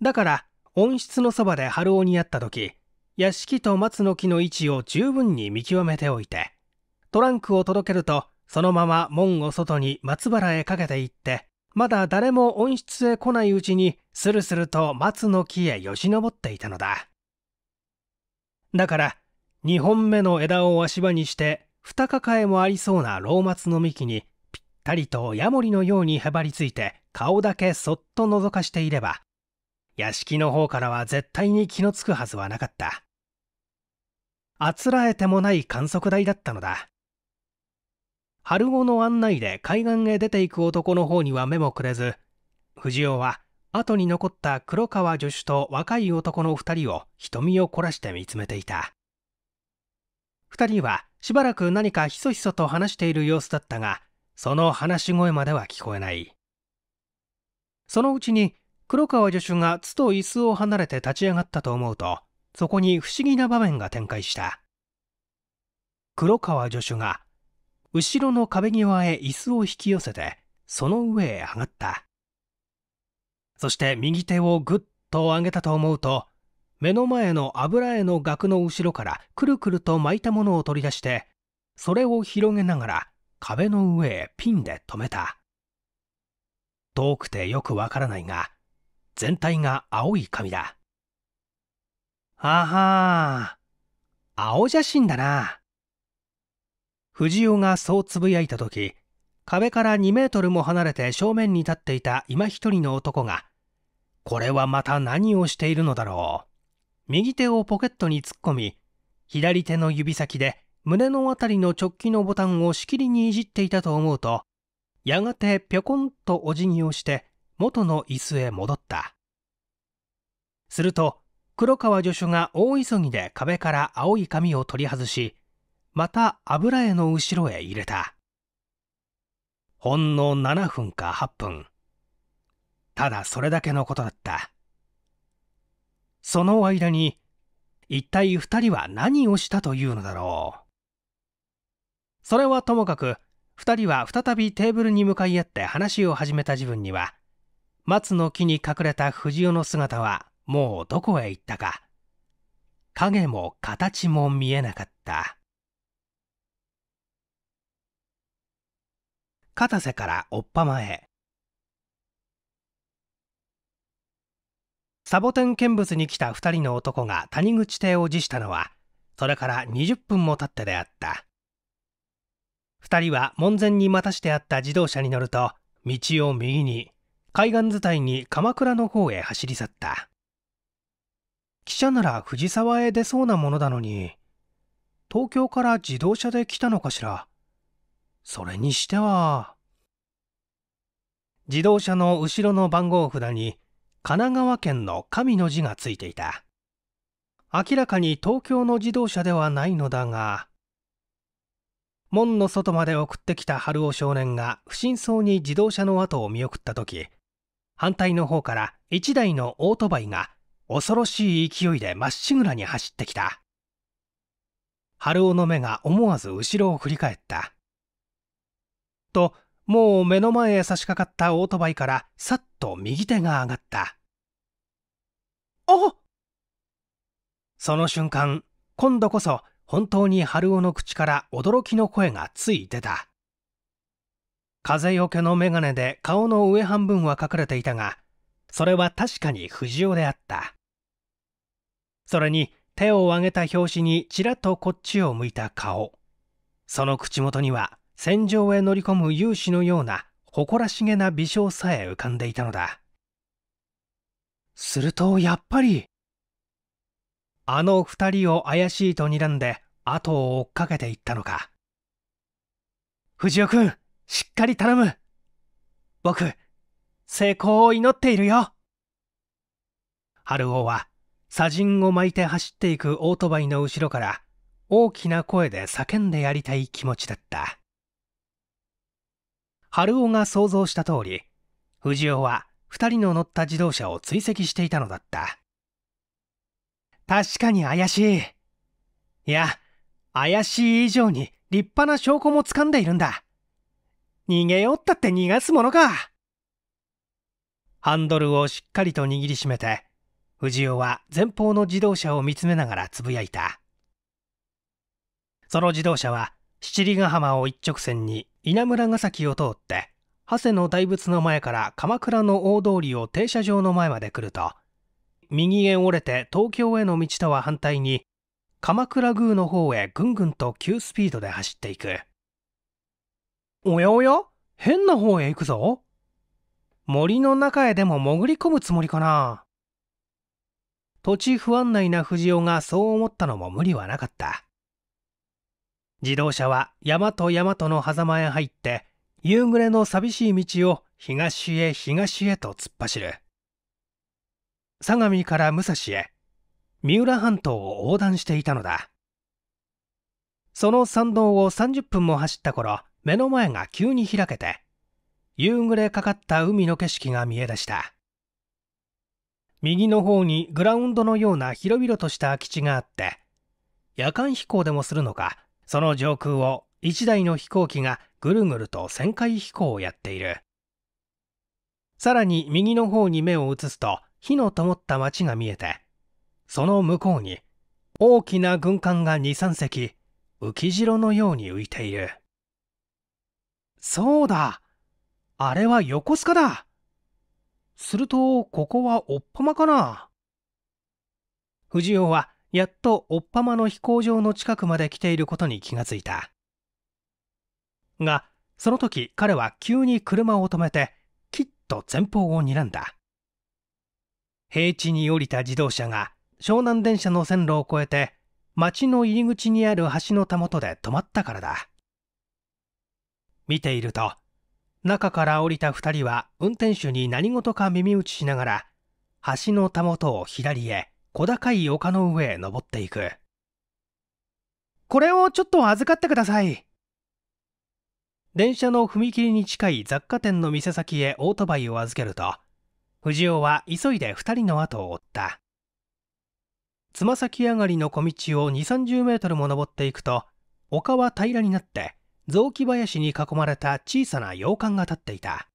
だから温室のそばで春尾に会った時屋敷と松の木の位置を十分に見極めておいてトランクを届けるとそのまま門を外に松原へかけていってまだ誰も温室へ来ないうちにスルスルと松の木へよじ登っていたのだだから2本目の枝を足場にして二抱えもありそうな老松の幹にぴったりとヤモリのようにへばりついて顔だけそっと覗かしていれば屋敷の方からは絶対に気のつくはずはなかったあつらえてもない観測台だったのだ春子の案内で海岸へ出ていく男の方には目もくれず、藤尾は後に残った黒川助手と若い男の二人を瞳を凝らして見つめていた。二人はしばらく何かひそひそと話している様子だったが、その話し声までは聞こえない。そのうちに黒川助手が津と椅子を離れて立ち上がったと思うと、そこに不思議な場面が展開した。黒川助手が後ろの壁際へ椅子を引き寄せて、その上へ上がった。そして右手をぐっと上げたと思うと、目の前の油絵の額の後ろからくるくると巻いたものを取り出して、それを広げながら壁の上へピンで留めた。遠くてよくわからないが、全体が青い紙だ。ははあ青写真だな。藤尾がそうつぶやいた時壁から2メートルも離れて正面に立っていた今一人の男が「これはまた何をしているのだろう」右手をポケットに突っ込み左手の指先で胸の辺りの直帰のボタンをしきりにいじっていたと思うとやがてぴょこんとお辞儀をして元の椅子へ戻ったすると黒川助手が大急ぎで壁から青い紙を取り外しまた油絵の後ろへ入れたほんの7分か8分ただそれだけのことだったその間に一体2人は何をしたというのだろうそれはともかく2人は再びテーブルに向かい合って話を始めた自分には松の木に隠れた藤代の姿はもうどこへ行ったか影も形も見えなかった。片瀬からおっぱまへサボテン見物に来た2人の男が谷口邸を辞したのはそれから20分も経ってであった2人は門前に待たしてあった自動車に乗ると道を右に海岸伝いに鎌倉の方へ走り去った汽車なら藤沢へ出そうなものだのに東京から自動車で来たのかしらそれにしては自動車の後ろの番号札に神奈川県の神の字がついていた明らかに東京の自動車ではないのだが門の外まで送ってきた春尾少年が不審そうに自動車の後を見送った時反対の方から1台のオートバイが恐ろしい勢いでまっしぐらに走ってきた春尾の目が思わず後ろを振り返ったと、もう目の前へ差し掛かったオートバイからさっと右手が上がった。あその瞬間、今度こそ本当に春男の口から驚きの声がついてた。風よけの眼鏡で顔の上半分は隠れていたが、それは確かに藤尾であった。それに手を上げた拍子にちらっとこっちを向いた顔。その口元には戦場へ乗り込む勇士のような誇らしげな微笑さえ浮かんでいたのだするとやっぱりあの2人を怪しいと睨んで後を追っかけていったのか藤尾君しっかり頼む僕成功を祈っているよ春王は砂塵を巻いて走っていくオートバイの後ろから大きな声で叫んでやりたい気持ちだった春雄が想像した通り藤尾は2人の乗った自動車を追跡していたのだった確かに怪しいいや怪しい以上に立派な証拠も掴んでいるんだ逃げよったって逃がすものかハンドルをしっかりと握りしめて藤尾は前方の自動車を見つめながらつぶやいたその自動車は七里ヶ浜を一直線に稲村ヶ崎を通って長谷の大仏の前から鎌倉の大通りを停車場の前まで来ると右へ折れて東京への道とは反対に鎌倉宮の方へぐんぐんと急スピードで走っていくおやおや変な方へ行くぞ森の中へでも潜り込むつもりかな土地不安内な藤尾がそう思ったのも無理はなかった自動車は山と山との狭間へ入って夕暮れの寂しい道を東へ東へと突っ走る相模から武蔵へ三浦半島を横断していたのだその参道を30分も走った頃目の前が急に開けて夕暮れかかった海の景色が見え出した右の方にグラウンドのような広々とした空き地があって夜間飛行でもするのかその上空を1台の飛行機がぐるぐると旋回飛行をやっているさらに右の方に目を移すと火の灯った町が見えてその向こうに大きな軍艦が23隻浮城のように浮いているそうだあれは横須賀だするとここはおっぱまかな藤尾はやっとおっぱまの飛行場の近くまで来ていることに気がついたがその時彼は急に車を止めてきっと前方を睨んだ平地に降りた自動車が湘南電車の線路を越えて町の入り口にある橋のたもとで止まったからだ見ていると中から降りた2人は運転手に何事か耳打ちしながら橋のたもとを左へ小高い丘の上へ登っていく。これをちょっと預かってください。電車の踏切に近い雑貨店の店先へオートバイを預けると、藤尾は急いで2人の後を追った。つま先上がりの小道を2、30メートルも登っていくと、丘は平らになって、雑木林に囲まれた小さな洋館が立っていた。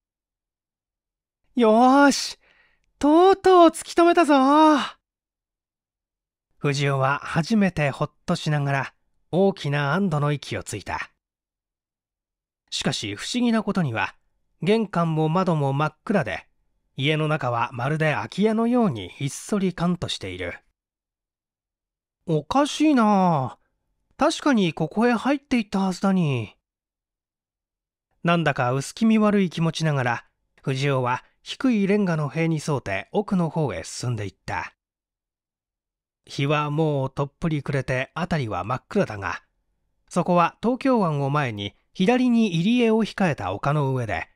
よーしとうとう突き止めたぞ藤尾は初めてほっとしながら大きな安堵の息をついたしかし不思議なことには玄関も窓も真っ暗で家の中はまるで空き家のようにひっそりかんとしているおかしいな確かにここへ入っていったはずだになんだか薄気味悪い気持ちながら藤尾は低いレンガの塀に沿うて奥の方へ進んでいった日はもうとっぷり暮れて辺りは真っ暗だがそこは東京湾を前に左に入り江を控えた丘の上で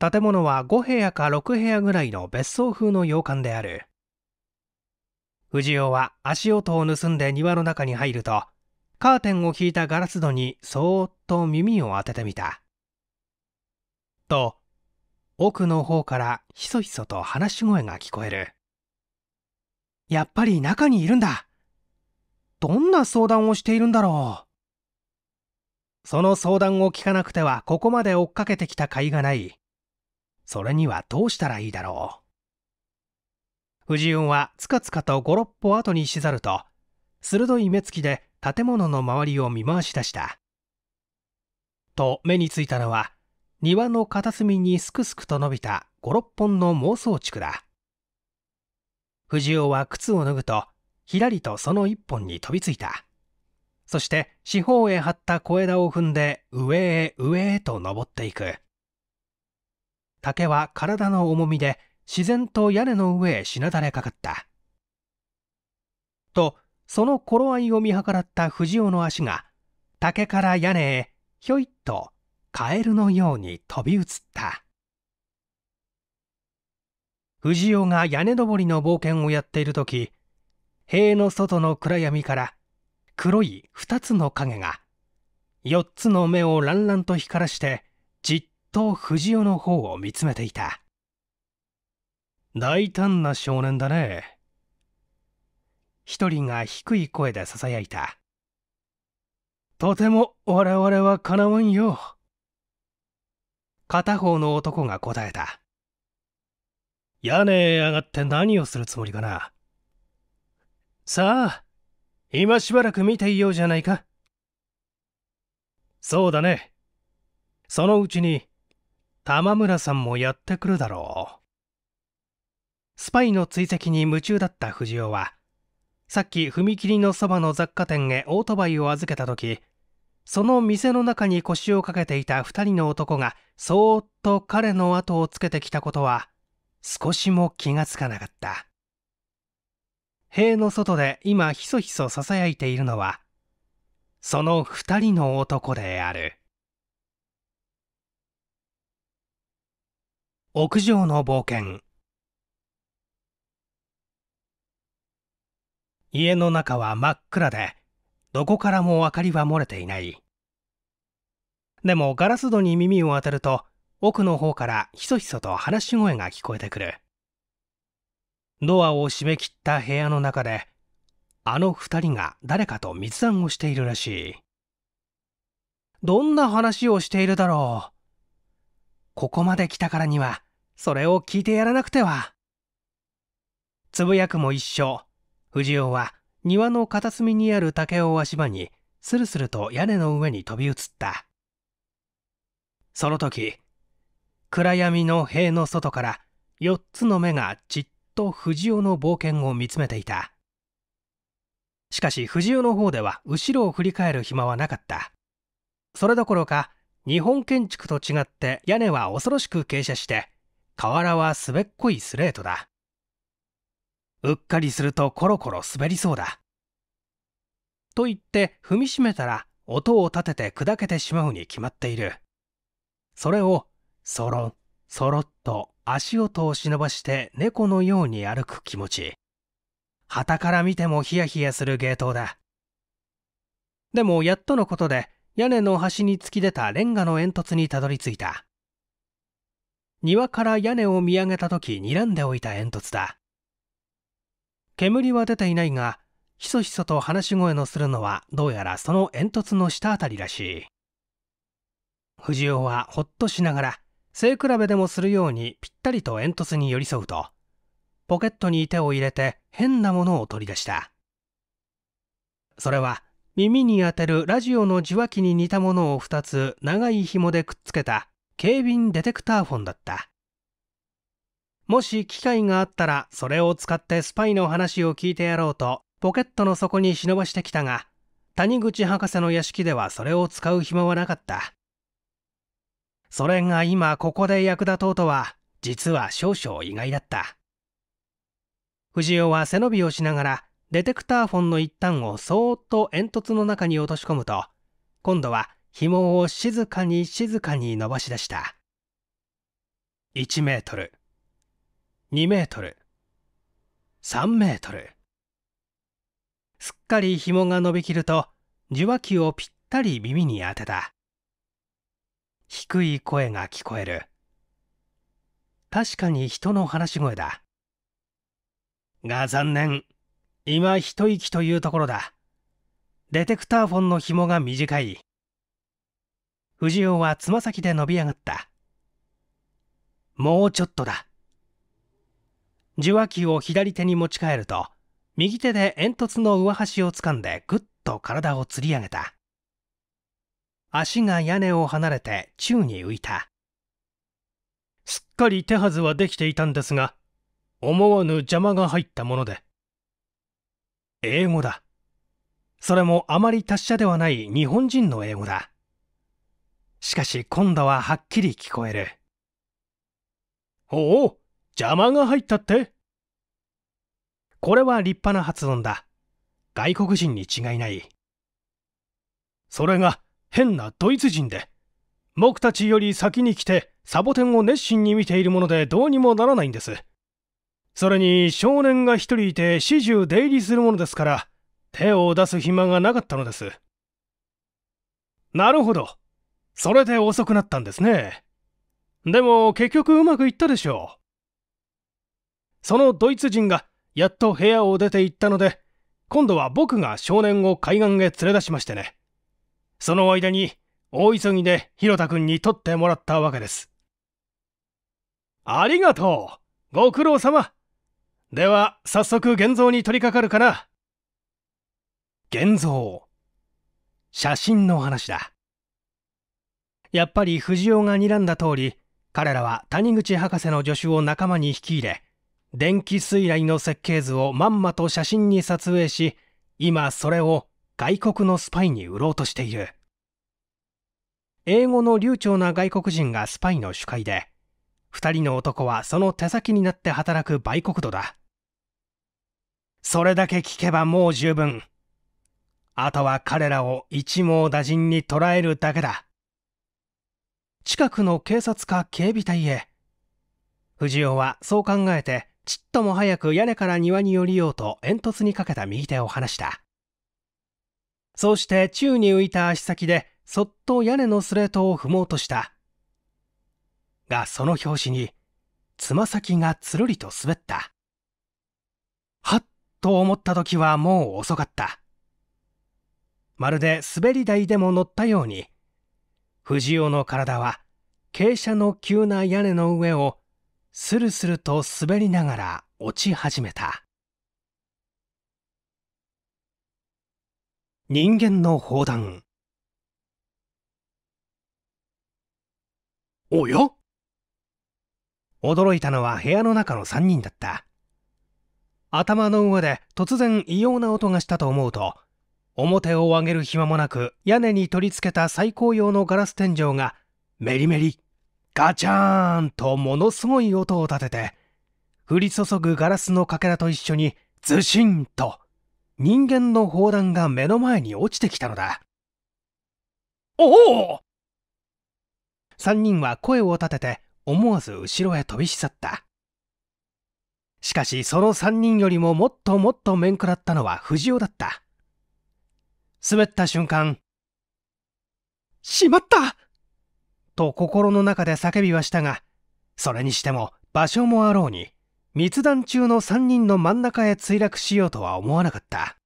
建物は5部屋か6部屋ぐらいの別荘風の洋館である藤尾は足音を盗んで庭の中に入るとカーテンを引いたガラス戸にそーっと耳を当ててみたと奥の方からひそひそと話し声が聞こえるやっぱり中にいるんだ。どんな相談をしているんだろう。その相談を聞かなくてはここまで追っかけてきた甲斐がない。それにはどうしたらいいだろう。藤雲はつかつかと5、6歩後にしざると、鋭い目つきで建物の周りを見回し出した。と目についたのは、庭の片隅にすくすくと伸びた5、6本の妄想竹だ。藤尾は靴を脱ぐと、ひらりとその一本に飛びついた。そして四方へ張った小枝を踏んで上へ上へと登っていく。竹は体の重みで自然と屋根の上へしなだれかかった。と、その頃合いを見計らった藤尾の足が竹から屋根へひょいっとカエルのように飛び移った。藤尾が屋根登りの冒険をやっている時塀の外の暗闇から黒い2つの影が4つの目を欄々と光らしてじっと藤尾の方を見つめていた大胆な少年だね一人が低い声でささやいたとても我々はかなわんよ片方の男が答えた屋根へ上がって何をするつもりかなさあ今しばらく見ていようじゃないかそうだねそのうちに玉村さんもやってくるだろうスパイの追跡に夢中だった藤尾はさっき踏切のそばの雑貨店へオートバイを預けた時その店の中に腰をかけていた2人の男がそーっと彼の後をつけてきたことは少しも気がつかなかった塀の外で今ひそひそささやいているのはその2人の男である屋上の冒険家の中は真っ暗でどこからも明かりは漏れていないでもガラス戸に耳を当てると奥の方からひそひそと話し声が聞こえてくる。ドアを閉め切った部屋の中で、あの二人が誰かと密談をしているらしい。どんな話をしているだろう。ここまで来たからには、それを聞いてやらなくては。つぶやくも一緒。藤尾は庭の片隅にある竹を足場に、スルスルと屋根の上に飛び移った。その時、暗闇の塀の外から4つの目がじっと藤尾の冒険を見つめていたしかし藤尾の方では後ろを振り返る暇はなかったそれどころか日本建築と違って屋根は恐ろしく傾斜して瓦は滑っこいスレートだうっかりするとコロコロ滑りそうだと言って踏みしめたら音を立てて砕けてしまうに決まっているそれをそろそろっと足音を忍ばして猫のように歩く気持ち旗から見てもヒヤヒヤするゲートだでもやっとのことで屋根の端に突き出たレンガの煙突にたどり着いた庭から屋根を見上げた時睨んでおいた煙突だ煙は出ていないがひそひそと話し声のするのはどうやらその煙突の下あたりらしい藤尾はほっとしながら背比べでもするようにぴったりと煙突に寄り添うとポケットに手を入れて変なものを取り出したそれは耳に当てるラジオの受話器に似たものを2つ長い紐でくっつけた警備員デテクターフォンだったもし機会があったらそれを使ってスパイの話を聞いてやろうとポケットの底に忍ばしてきたが谷口博士の屋敷ではそれを使う暇はなかったそれが今ここで役立とうとは実は少々意外だった藤尾は背伸びをしながらディテクターフォンの一端をそーっと煙突の中に落とし込むと今度は紐を静かに静かに伸ばし出した1メートル2メートル3メートルすっかり紐が伸びきると受話器をぴったり耳に当てた低い声が聞こえる確かに人の話し声だが残念今一息というところだデテクターフォンの紐が短い藤尾はつま先で伸び上がったもうちょっとだ受話器を左手に持ち帰ると右手で煙突の上端をつかんでぐっと体をつり上げた足が屋根を離れて宙に浮いたすっかり手はずはできていたんですが思わぬ邪魔が入ったもので英語だそれもあまり達者ではない日本人の英語だしかし今度ははっきり聞こえるおお邪魔が入ったってこれは立派な発音だ外国人に違いないそれが変なドイツ人で僕たちより先に来てサボテンを熱心に見ているものでどうにもならないんですそれに少年が1人いて始終出入りするものですから手を出す暇がなかったのですなるほどそれで遅くなったんですねでも結局うまくいったでしょうそのドイツ人がやっと部屋を出て行ったので今度は僕が少年を海岸へ連れ出しましてねその間に大急ぎで広田君に取ってもらったわけです。ありがとうご苦労様では早速現像に取り掛かるかな。現像写真の話だ。やっぱり藤尾が睨んだ通り彼らは谷口博士の助手を仲間に引き入れ電気水雷の設計図をまんまと写真に撮影し今それを外国のスパイに売ろうとしている英語の流暢な外国人がスパイの主会で2人の男はその手先になって働く売国奴だそれだけ聞けばもう十分あとは彼らを一網打尽に捕らえるだけだ近くの警察か警備隊へ藤尾はそう考えてちっとも早く屋根から庭に降りようと煙突にかけた右手を離したそうして宙に浮いた足先でそっと屋根のスレートを踏もうとした。がその拍子に、つま先がつるりと滑った。はっと思った時はもう遅かった。まるで滑り台でも乗ったように、藤尾の体は傾斜の急な屋根の上をスルスルと滑りながら落ち始めた。人間の砲弾おや驚いたのは部屋の中の3人だった頭の上で突然異様な音がしたと思うと表を上げる暇もなく屋根に取り付けた最高用のガラス天井がメリメリガチャーンとものすごい音を立てて降り注ぐガラスのかけらと一緒にズシンと人間の砲弾が目の前に落ちてきたのだ。おお3人は声を立てて思わず後ろへ飛び去ったしかしその3人よりももっともっと面食らったのは藤尾だった滑った瞬間「しまった!」と心の中で叫びはしたがそれにしても場所もあろうに密談中の3人の真ん中へ墜落しようとは思わなかった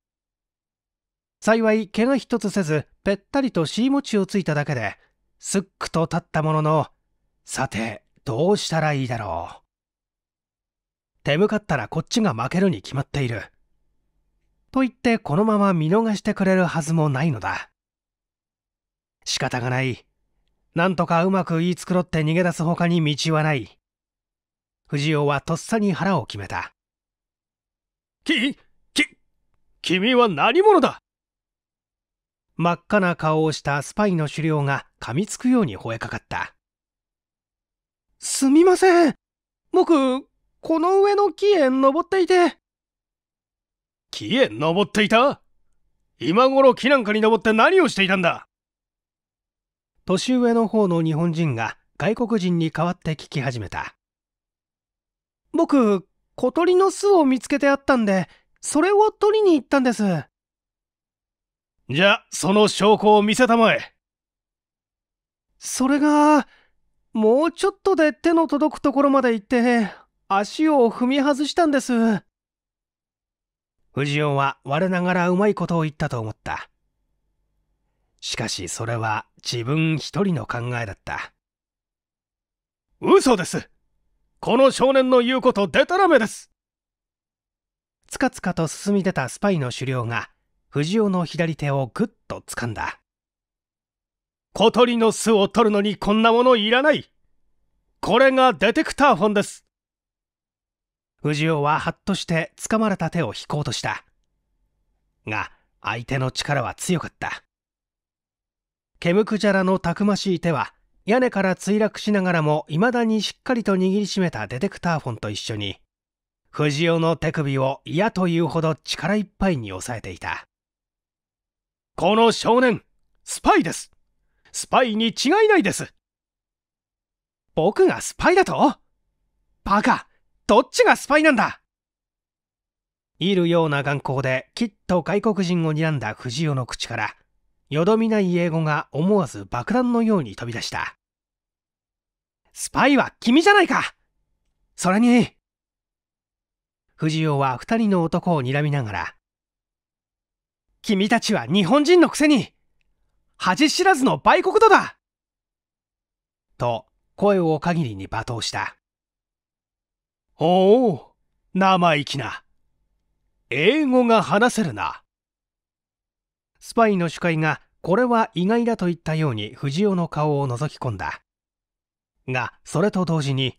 幸い怪我一つせずぺったりと尻餅をついただけですっくと立ったもののさてどうしたらいいだろう手向かったらこっちが負けるに決まっていると言ってこのまま見逃してくれるはずもないのだ仕方がないなんとかうまく言い繕って逃げ出す他に道はない藤尾はとっさに腹を決めた。き、き、君は何者だ真っ赤な顔をしたスパイの狩猟が噛みつくように吠えかかった。すみません。僕、この上の木へ登っていて。木へ登っていた今頃木なんかに登って何をしていたんだ年上の方の日本人が外国人に代わって聞き始めた。僕、小鳥の巣を見つけてあったんで、それを取りに行ったんです。じゃあ、その証拠を見せたまえ。それが、もうちょっとで手の届くところまで行って、足を踏み外したんです。藤尾は我ながらうまいことを言ったと思った。しかしそれは自分一人の考えだった。嘘ですこの少年の言うことでたらめですつかつかと進み出たスパイの首領が藤尾の左手をぐっと掴んだ小鳥の巣を取るのにこんなものいらないこれがデテクターフォンです藤尾ははっとして掴まれた手を引こうとしたが相手の力は強かったケムクジャラのたくましい手は屋根から墜落しながらも未だにしっかりと握りしめたデテクターフォンと一緒に藤尾の手首を嫌というほど力いっぱいに抑えていたこの少年スパイですスパイに違いないです僕がスパイだとバカどっちがスパイなんだいるような眼光できっと外国人を睨んだ藤代の口からよどみない英語が思わず爆弾のように飛び出したスパイは君じゃないかそれに、藤尾は二人の男を睨みながら、君たちは日本人のくせに、恥知らずの売国奴だと、声を限りに罵倒した。おお、生意気な。英語が話せるな。スパイの主会が、これは意外だと言ったように藤尾の顔を覗き込んだ。がそれと同時に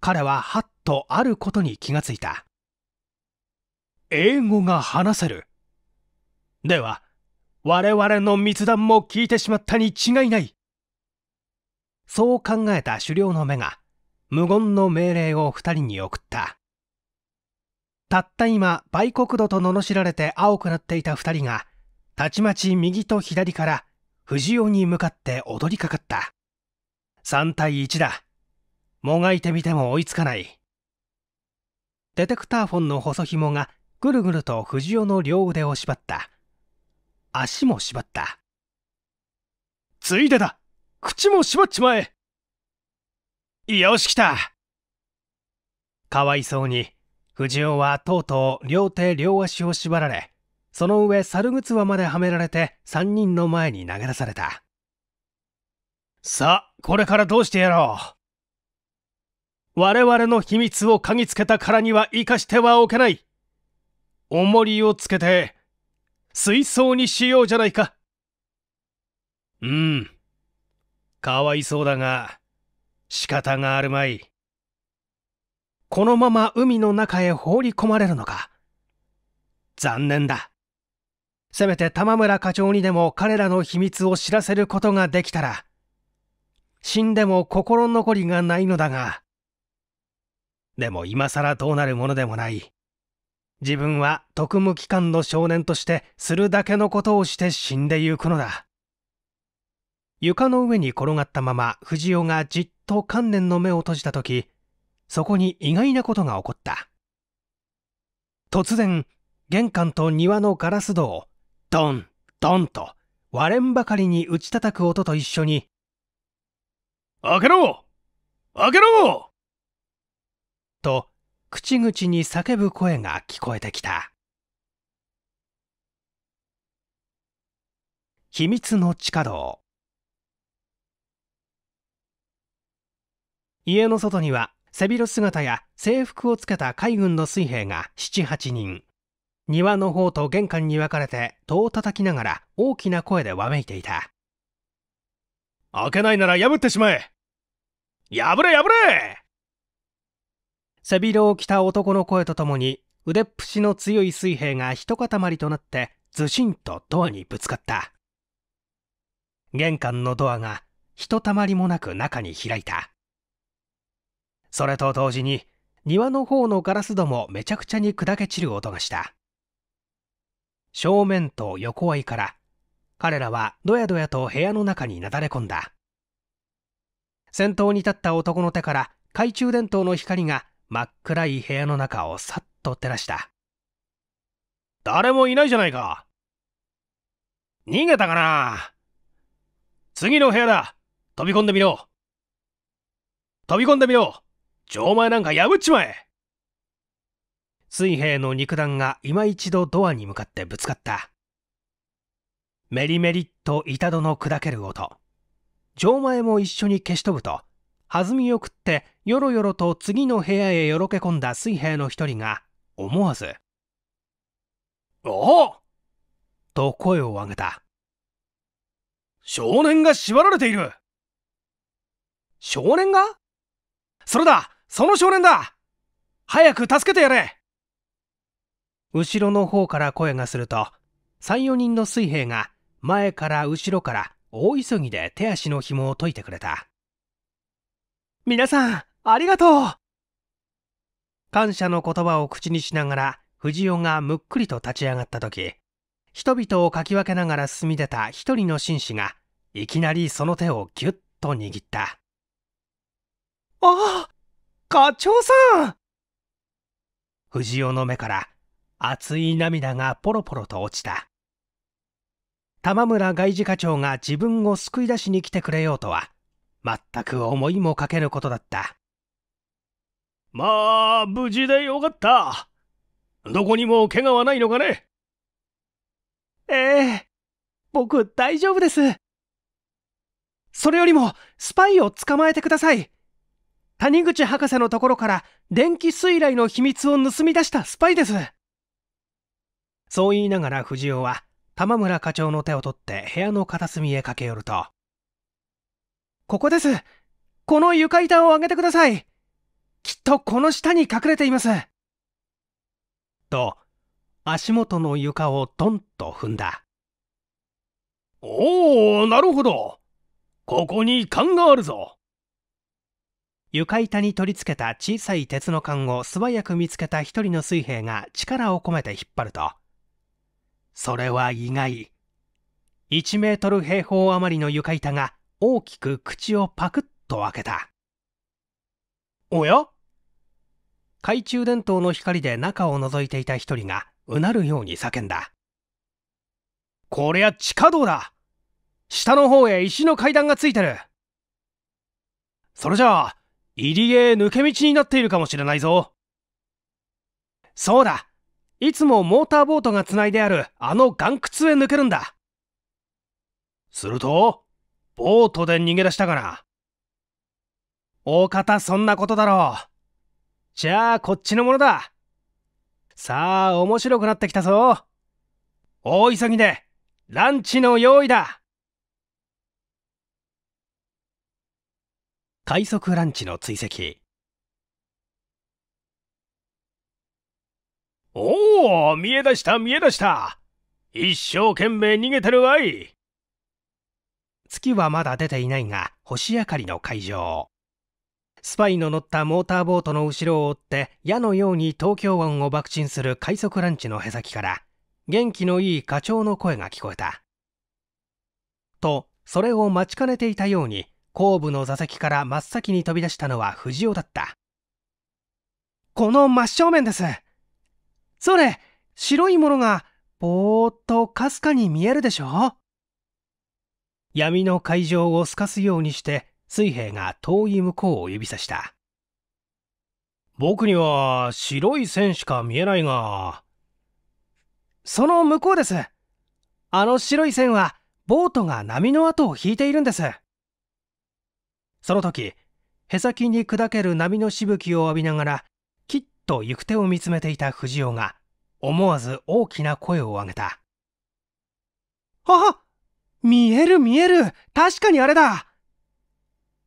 彼ははっとあることに気がついた英語が話せるでは我々の密談も聞いてしまったに違いないそう考えた狩猟の目が無言の命令を2人に送ったたった今売国土と罵られて青くなっていた2人がたちまち右と左から藤尾に向かって踊りかかった3対1だ。もがいてみても追いつかない。デテクターフォンの細紐がぐるぐると藤尾の両腕を縛った。足も縛った。ついでだ口も縛っちまえよし来たかわいそうに、藤尾はとうとう両手両足を縛られ、その上猿靴輪まではめられて3人の前に投げ出された。さあ、これからどうしてやろう我々の秘密を嗅ぎつけたからには生かしてはおけない重りをつけて水槽にしようじゃないかうんかわいそうだが仕方があるまいこのまま海の中へ放り込まれるのか残念だせめて玉村課長にでも彼らの秘密を知らせることができたら死んでも心残りがないのだが、でも今更どうなるものでもない。自分は特務機関の少年としてするだけのことをして死んでゆくのだ。床の上に転がったまま藤尾がじっと観念の目を閉じた時、そこに意外なことが起こった。突然、玄関と庭のガラス戸をドン、ドンと割れんばかりに打ち叩く音と一緒に開けろ開けろと、口々に叫ぶ声が聞こえてきた。秘密の地下道家の外には背広姿や制服をつけた海軍の水兵が78人庭の方と玄関に分かれて戸を叩きながら大きな声でわめいていた開けないなら破ってしまえ破れ破れ背広を着た男の声とともに腕っぷしの強い水兵が一塊となってずしんとドアにぶつかった玄関のドアがひとたまりもなく中に開いたそれと同時に庭の方のガラス戸もめちゃくちゃに砕け散る音がした正面と横合いから彼らはどやどやと部屋の中になだれ込んだ先頭に立った男の手から懐中電灯の光が真っ暗い部屋の中をさっと照らした誰もいないじゃないか逃げたかな次の部屋だ飛び込んでみろ飛び込んでみろ錠前なんか破っちまえ水兵の肉弾が今一度ドアに向かってぶつかったメリメリっと板戸の砕ける音錠前も一緒に消し飛ぶと弾みを食ってよろよろと次の部屋へよろけ込んだ水兵の一人が思わず「おお!」と声を上げた少年が縛られている少年がそれだその少年だ早く助けてやれ後ろの方から声がすると34人の水兵が前から後ろから大急ぎで手足の紐を解いてくれた皆さんありがとう感謝の言葉を口にしながら藤尾がむっくりと立ち上がった時人々をかき分けながら進み出た一人の紳士がいきなりその手をぎゅっと握ったああ課長さん藤尾の目から熱い涙がポロポロと落ちた玉村外事課長が自分を救い出しに来てくれようとは、全く思いもかけぬことだった。まあ、無事でよかった。どこにも怪我はないのかねええ僕大丈夫です。それよりも、スパイを捕まえてください。谷口博士のところから電気水雷の秘密を盗み出したスパイです。そう言いながら藤尾は玉村課長の手を取って部屋の片隅へ駆け寄ると、ここですこの床板を上げてくださいきっとこの下に隠れていますと、足元の床をトンと踏んだ。おお、なるほど。ここに缶があるぞ。床板に取り付けた小さい鉄の缶を素早く見つけた一人の水兵が力を込めて引っ張ると、それは意外1メートル平方余りの床板が大きく口をパクッと開けたおや懐中電灯の光で中を覗いていた一人がうなるように叫んだこりゃ地下道だ下の方へ石の階段がついてるそれじゃあ入り江へ抜け道になっているかもしれないぞそうだいつもモーターボートがつないであるあの岩窟へ抜けるんだ。すると、ボートで逃げ出したがな。大方そんなことだろう。じゃあこっちのものだ。さあ面白くなってきたぞ。大急ぎでランチの用意だ。快速ランチの追跡おお、見え出した、見え出した。一生懸命逃げてるわい。月はまだ出ていないが、星明かりの会場。スパイの乗ったモーターボートの後ろを追って、矢のように東京湾を爆沈する快速ランチのへさきから、元気のいい課長の声が聞こえた。と、それを待ちかねていたように、後部の座席から真っ先に飛び出したのは藤尾だった。この真正面です。それ、白いものが、ぼーっとかすかに見えるでしょ闇の会場を透かすようにして、水平が遠い向こうを指さした。僕には白い線しか見えないが。その向こうです。あの白い線は、ボートが波の跡を引いているんです。その時、へさきに砕ける波のしぶきを浴びながら、と行く手を見つめていた藤尾が思わず大きな声を上げた。あ見える見える確かにあれだ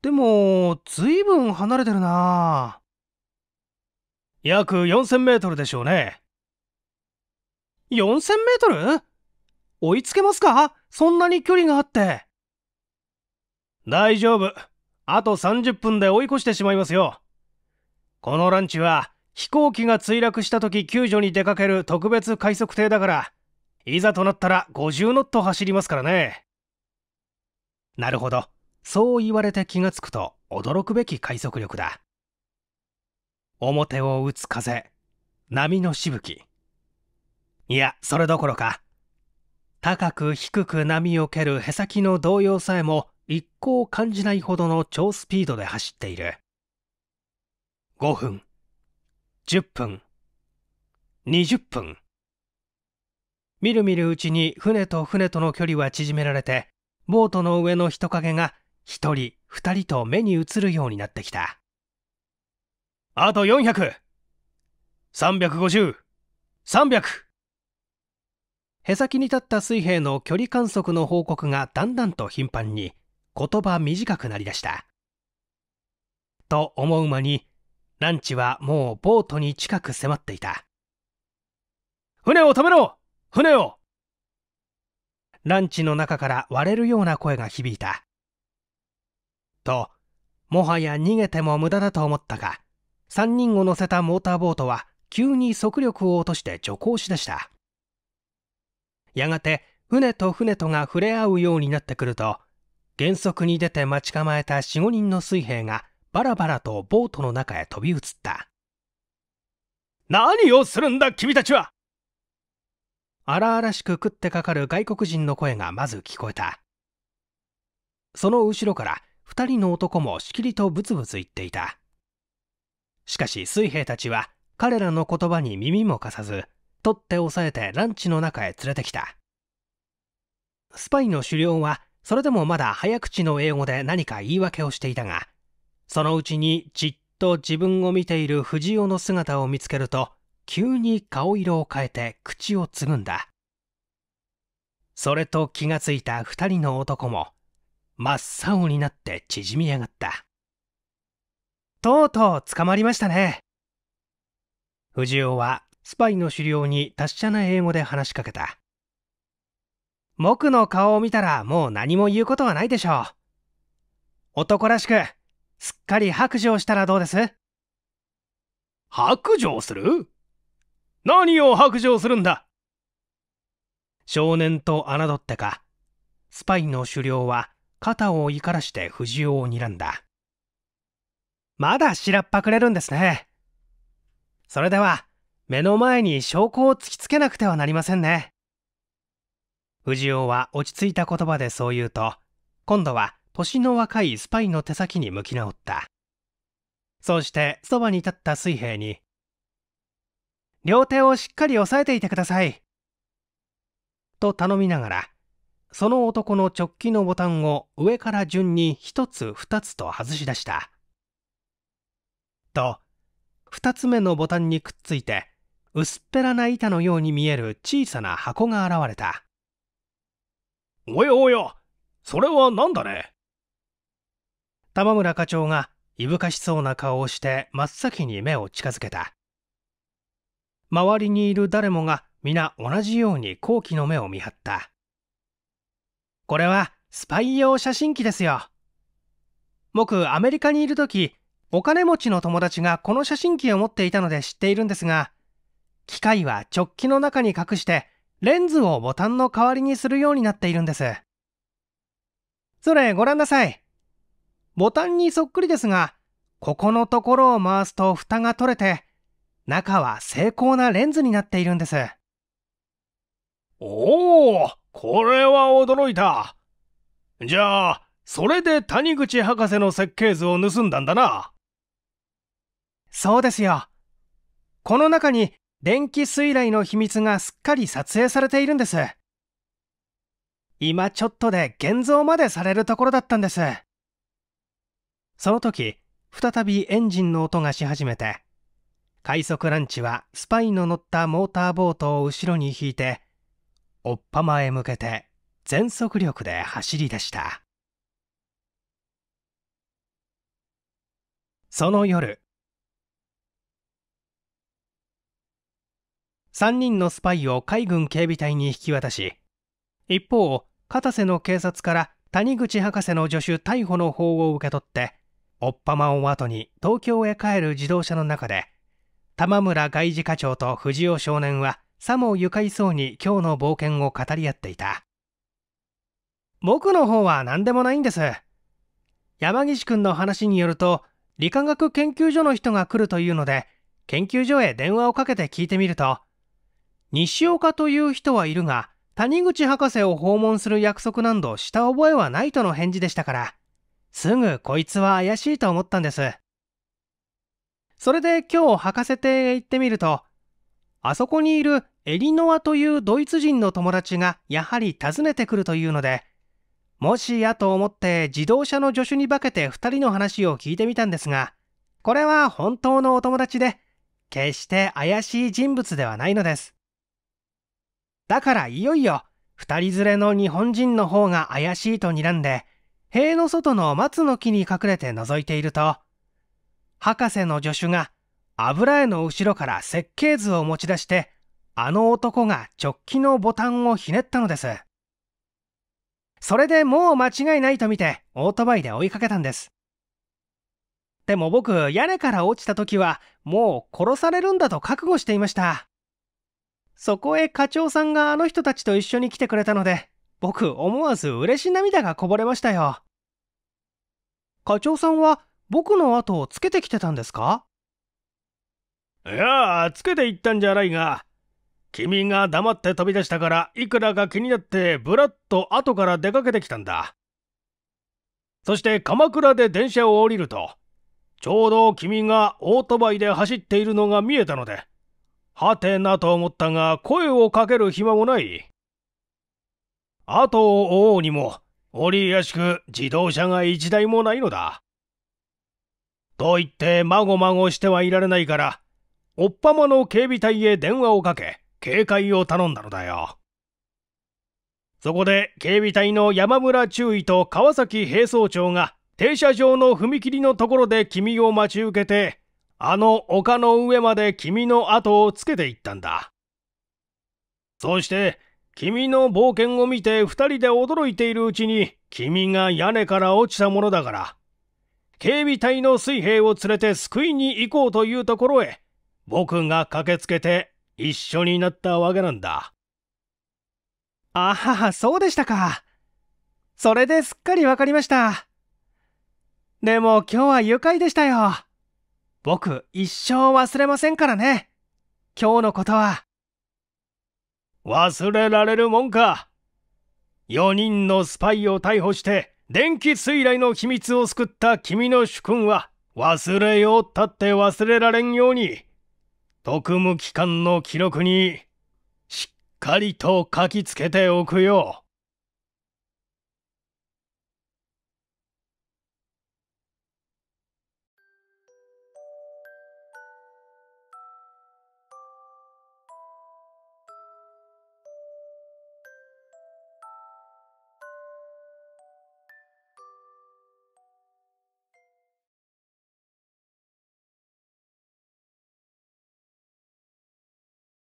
でも、ずいぶん離れてるな約4000メートルでしょうね。4000メートル追いつけますかそんなに距離があって。大丈夫。あと30分で追い越してしまいますよ。このランチは飛行機が墜落した時救助に出かける特別快速艇だからいざとなったら50ノット走りますからねなるほどそう言われて気がつくと驚くべき快速力だ表を打つ風波のしぶきいやそれどころか高く低く波を蹴るへさきの動揺さえも一向感じないほどの超スピードで走っている5分10分20分みるみるうちに船と船との距離は縮められてボートの上の人影が1人2人と目に映るようになってきたあと400350300へ先に立った水平の距離観測の報告がだんだんと頻繁に言葉短くなりだしたと思う間にランチはもうボートに近く迫っていた。船を止めろ船をランチの中から割れるような声が響いた。と、もはや逃げても無駄だと思ったが、3人を乗せたモーターボートは急に速力を落として徐行しだした。やがて船と船とが触れ合うようになってくると、原則に出て待ち構えた4、5人の水兵がバラバラとボートの中へ飛び移った何をするんだ君たちは荒々しく食ってかかる外国人の声がまず聞こえたその後ろから2人の男もしきりとブツブツ言っていたしかし水兵たちは彼らの言葉に耳も貸さず取って押さえてランチの中へ連れてきたスパイの狩猟はそれでもまだ早口の英語で何か言い訳をしていたがそのうちにじっと自分を見ている藤尾の姿を見つけると急に顔色を変えて口をつぐんだそれと気がついた2人の男も真っ青になって縮み上がったとうとう捕まりましたね藤尾はスパイの狩猟に達者な英語で話しかけた僕の顔を見たらもう何も言うことはないでしょう男らしくすっかり白状したらどうです白状する何を白状するんだ少年と侮ってかスパイの狩猟は肩を怒らして藤尾を睨んだまだしらっぱくれるんですねそれでは目の前に証拠を突きつけなくてはなりませんね藤尾は落ち着いた言葉でそう言うと今度は年の若いスパイの手先に向き直ったそうしてそばに立った水兵に両手をしっかり押さえていてくださいと頼みながらその男の直帰のボタンを上から順に1つ2つと外し出したと2つ目のボタンにくっついて薄っぺらな板のように見える小さな箱が現れたおやおやそれは何だね玉村課長がいぶかしそうな顔をして真っ先に目を近づけた周りにいる誰もが皆同じように好奇の目を見張ったこれはスパイ用写真機ですよ僕アメリカにいる時お金持ちの友達がこの写真機を持っていたので知っているんですが機械は直機の中に隠してレンズをボタンの代わりにするようになっているんですそれご覧なさいボタンにそっくりですが、ここのところを回すと蓋が取れて、中は精巧なレンズになっているんです。おお、これは驚いた。じゃあ、それで谷口博士の設計図を盗んだんだな。そうですよ。この中に電気水雷の秘密がすっかり撮影されているんです。今ちょっとで現像までされるところだったんです。その時再びエンジンの音がし始めて快速ランチはスパイの乗ったモーターボートを後ろに引いておっぱまへ向けて全速力で走り出したその夜3人のスパイを海軍警備隊に引き渡し一方片瀬の警察から谷口博士の助手逮捕の法を受け取っておっぱまを後に東京へ帰る自動車の中で玉村外事課長と藤尾少年はさも愉快そうに今日の冒険を語り合っていた僕の方は何でもないんです山岸君の話によると理化学研究所の人が来るというので研究所へ電話をかけて聞いてみると西岡という人はいるが谷口博士を訪問する約束などした覚えはないとの返事でしたからすぐこいつは怪しいと思ったんです。それで今日博士邸へ行ってみると、あそこにいるエリノアというドイツ人の友達がやはり訪ねてくるというので、もしやと思って自動車の助手に化けて2人の話を聞いてみたんですが、これは本当のお友達で、決して怪しい人物ではないのです。だからいよいよ、2人連れの日本人の方が怪しいと睨んで、塀の外の松の木に隠れて覗いていると博士の助手が油絵の後ろから設計図を持ち出してあの男が直帰のボタンをひねったのですそれでもう間違いないと見てオートバイで追いかけたんですでも僕屋根から落ちた時はもう殺されるんだと覚悟していましたそこへ課長さんがあの人たちと一緒に来てくれたので僕、思わず嬉し涙がこぼれましたよ。課長さんは僕の後をつけてきてたんですかいやあ、つけていったんじゃないが、君が黙って飛び出したから、いくらか気になって、ぶらっと後から出かけてきたんだ。そして鎌倉で電車を降りると、ちょうど君がオートバイで走っているのが見えたので、はてなと思ったが、声をかける暇もない。後を追おうにも、折りやしく自動車が一台もないのだ。と言って、まごまごしてはいられないから、おっぱまの警備隊へ電話をかけ、警戒を頼んだのだよ。そこで警備隊の山村中尉と川崎兵曹長が停車場の踏切のところで君を待ち受けて、あの丘の上まで君の後をつけていったんだ。そして君の冒険を見て二人で驚いているうちに、君が屋根から落ちたものだから。警備隊の水兵を連れて救いに行こうというところへ、僕が駆けつけて一緒になったわけなんだ。あはは、そうでしたか。それですっかりわかりました。でも今日は愉快でしたよ。僕、一生忘れませんからね。今日のことは。忘れられるもんか4人のスパイを逮捕して電気水雷の秘密を救った君の主君は忘れようったって忘れられんように特務機関の記録にしっかりと書きつけておくよ。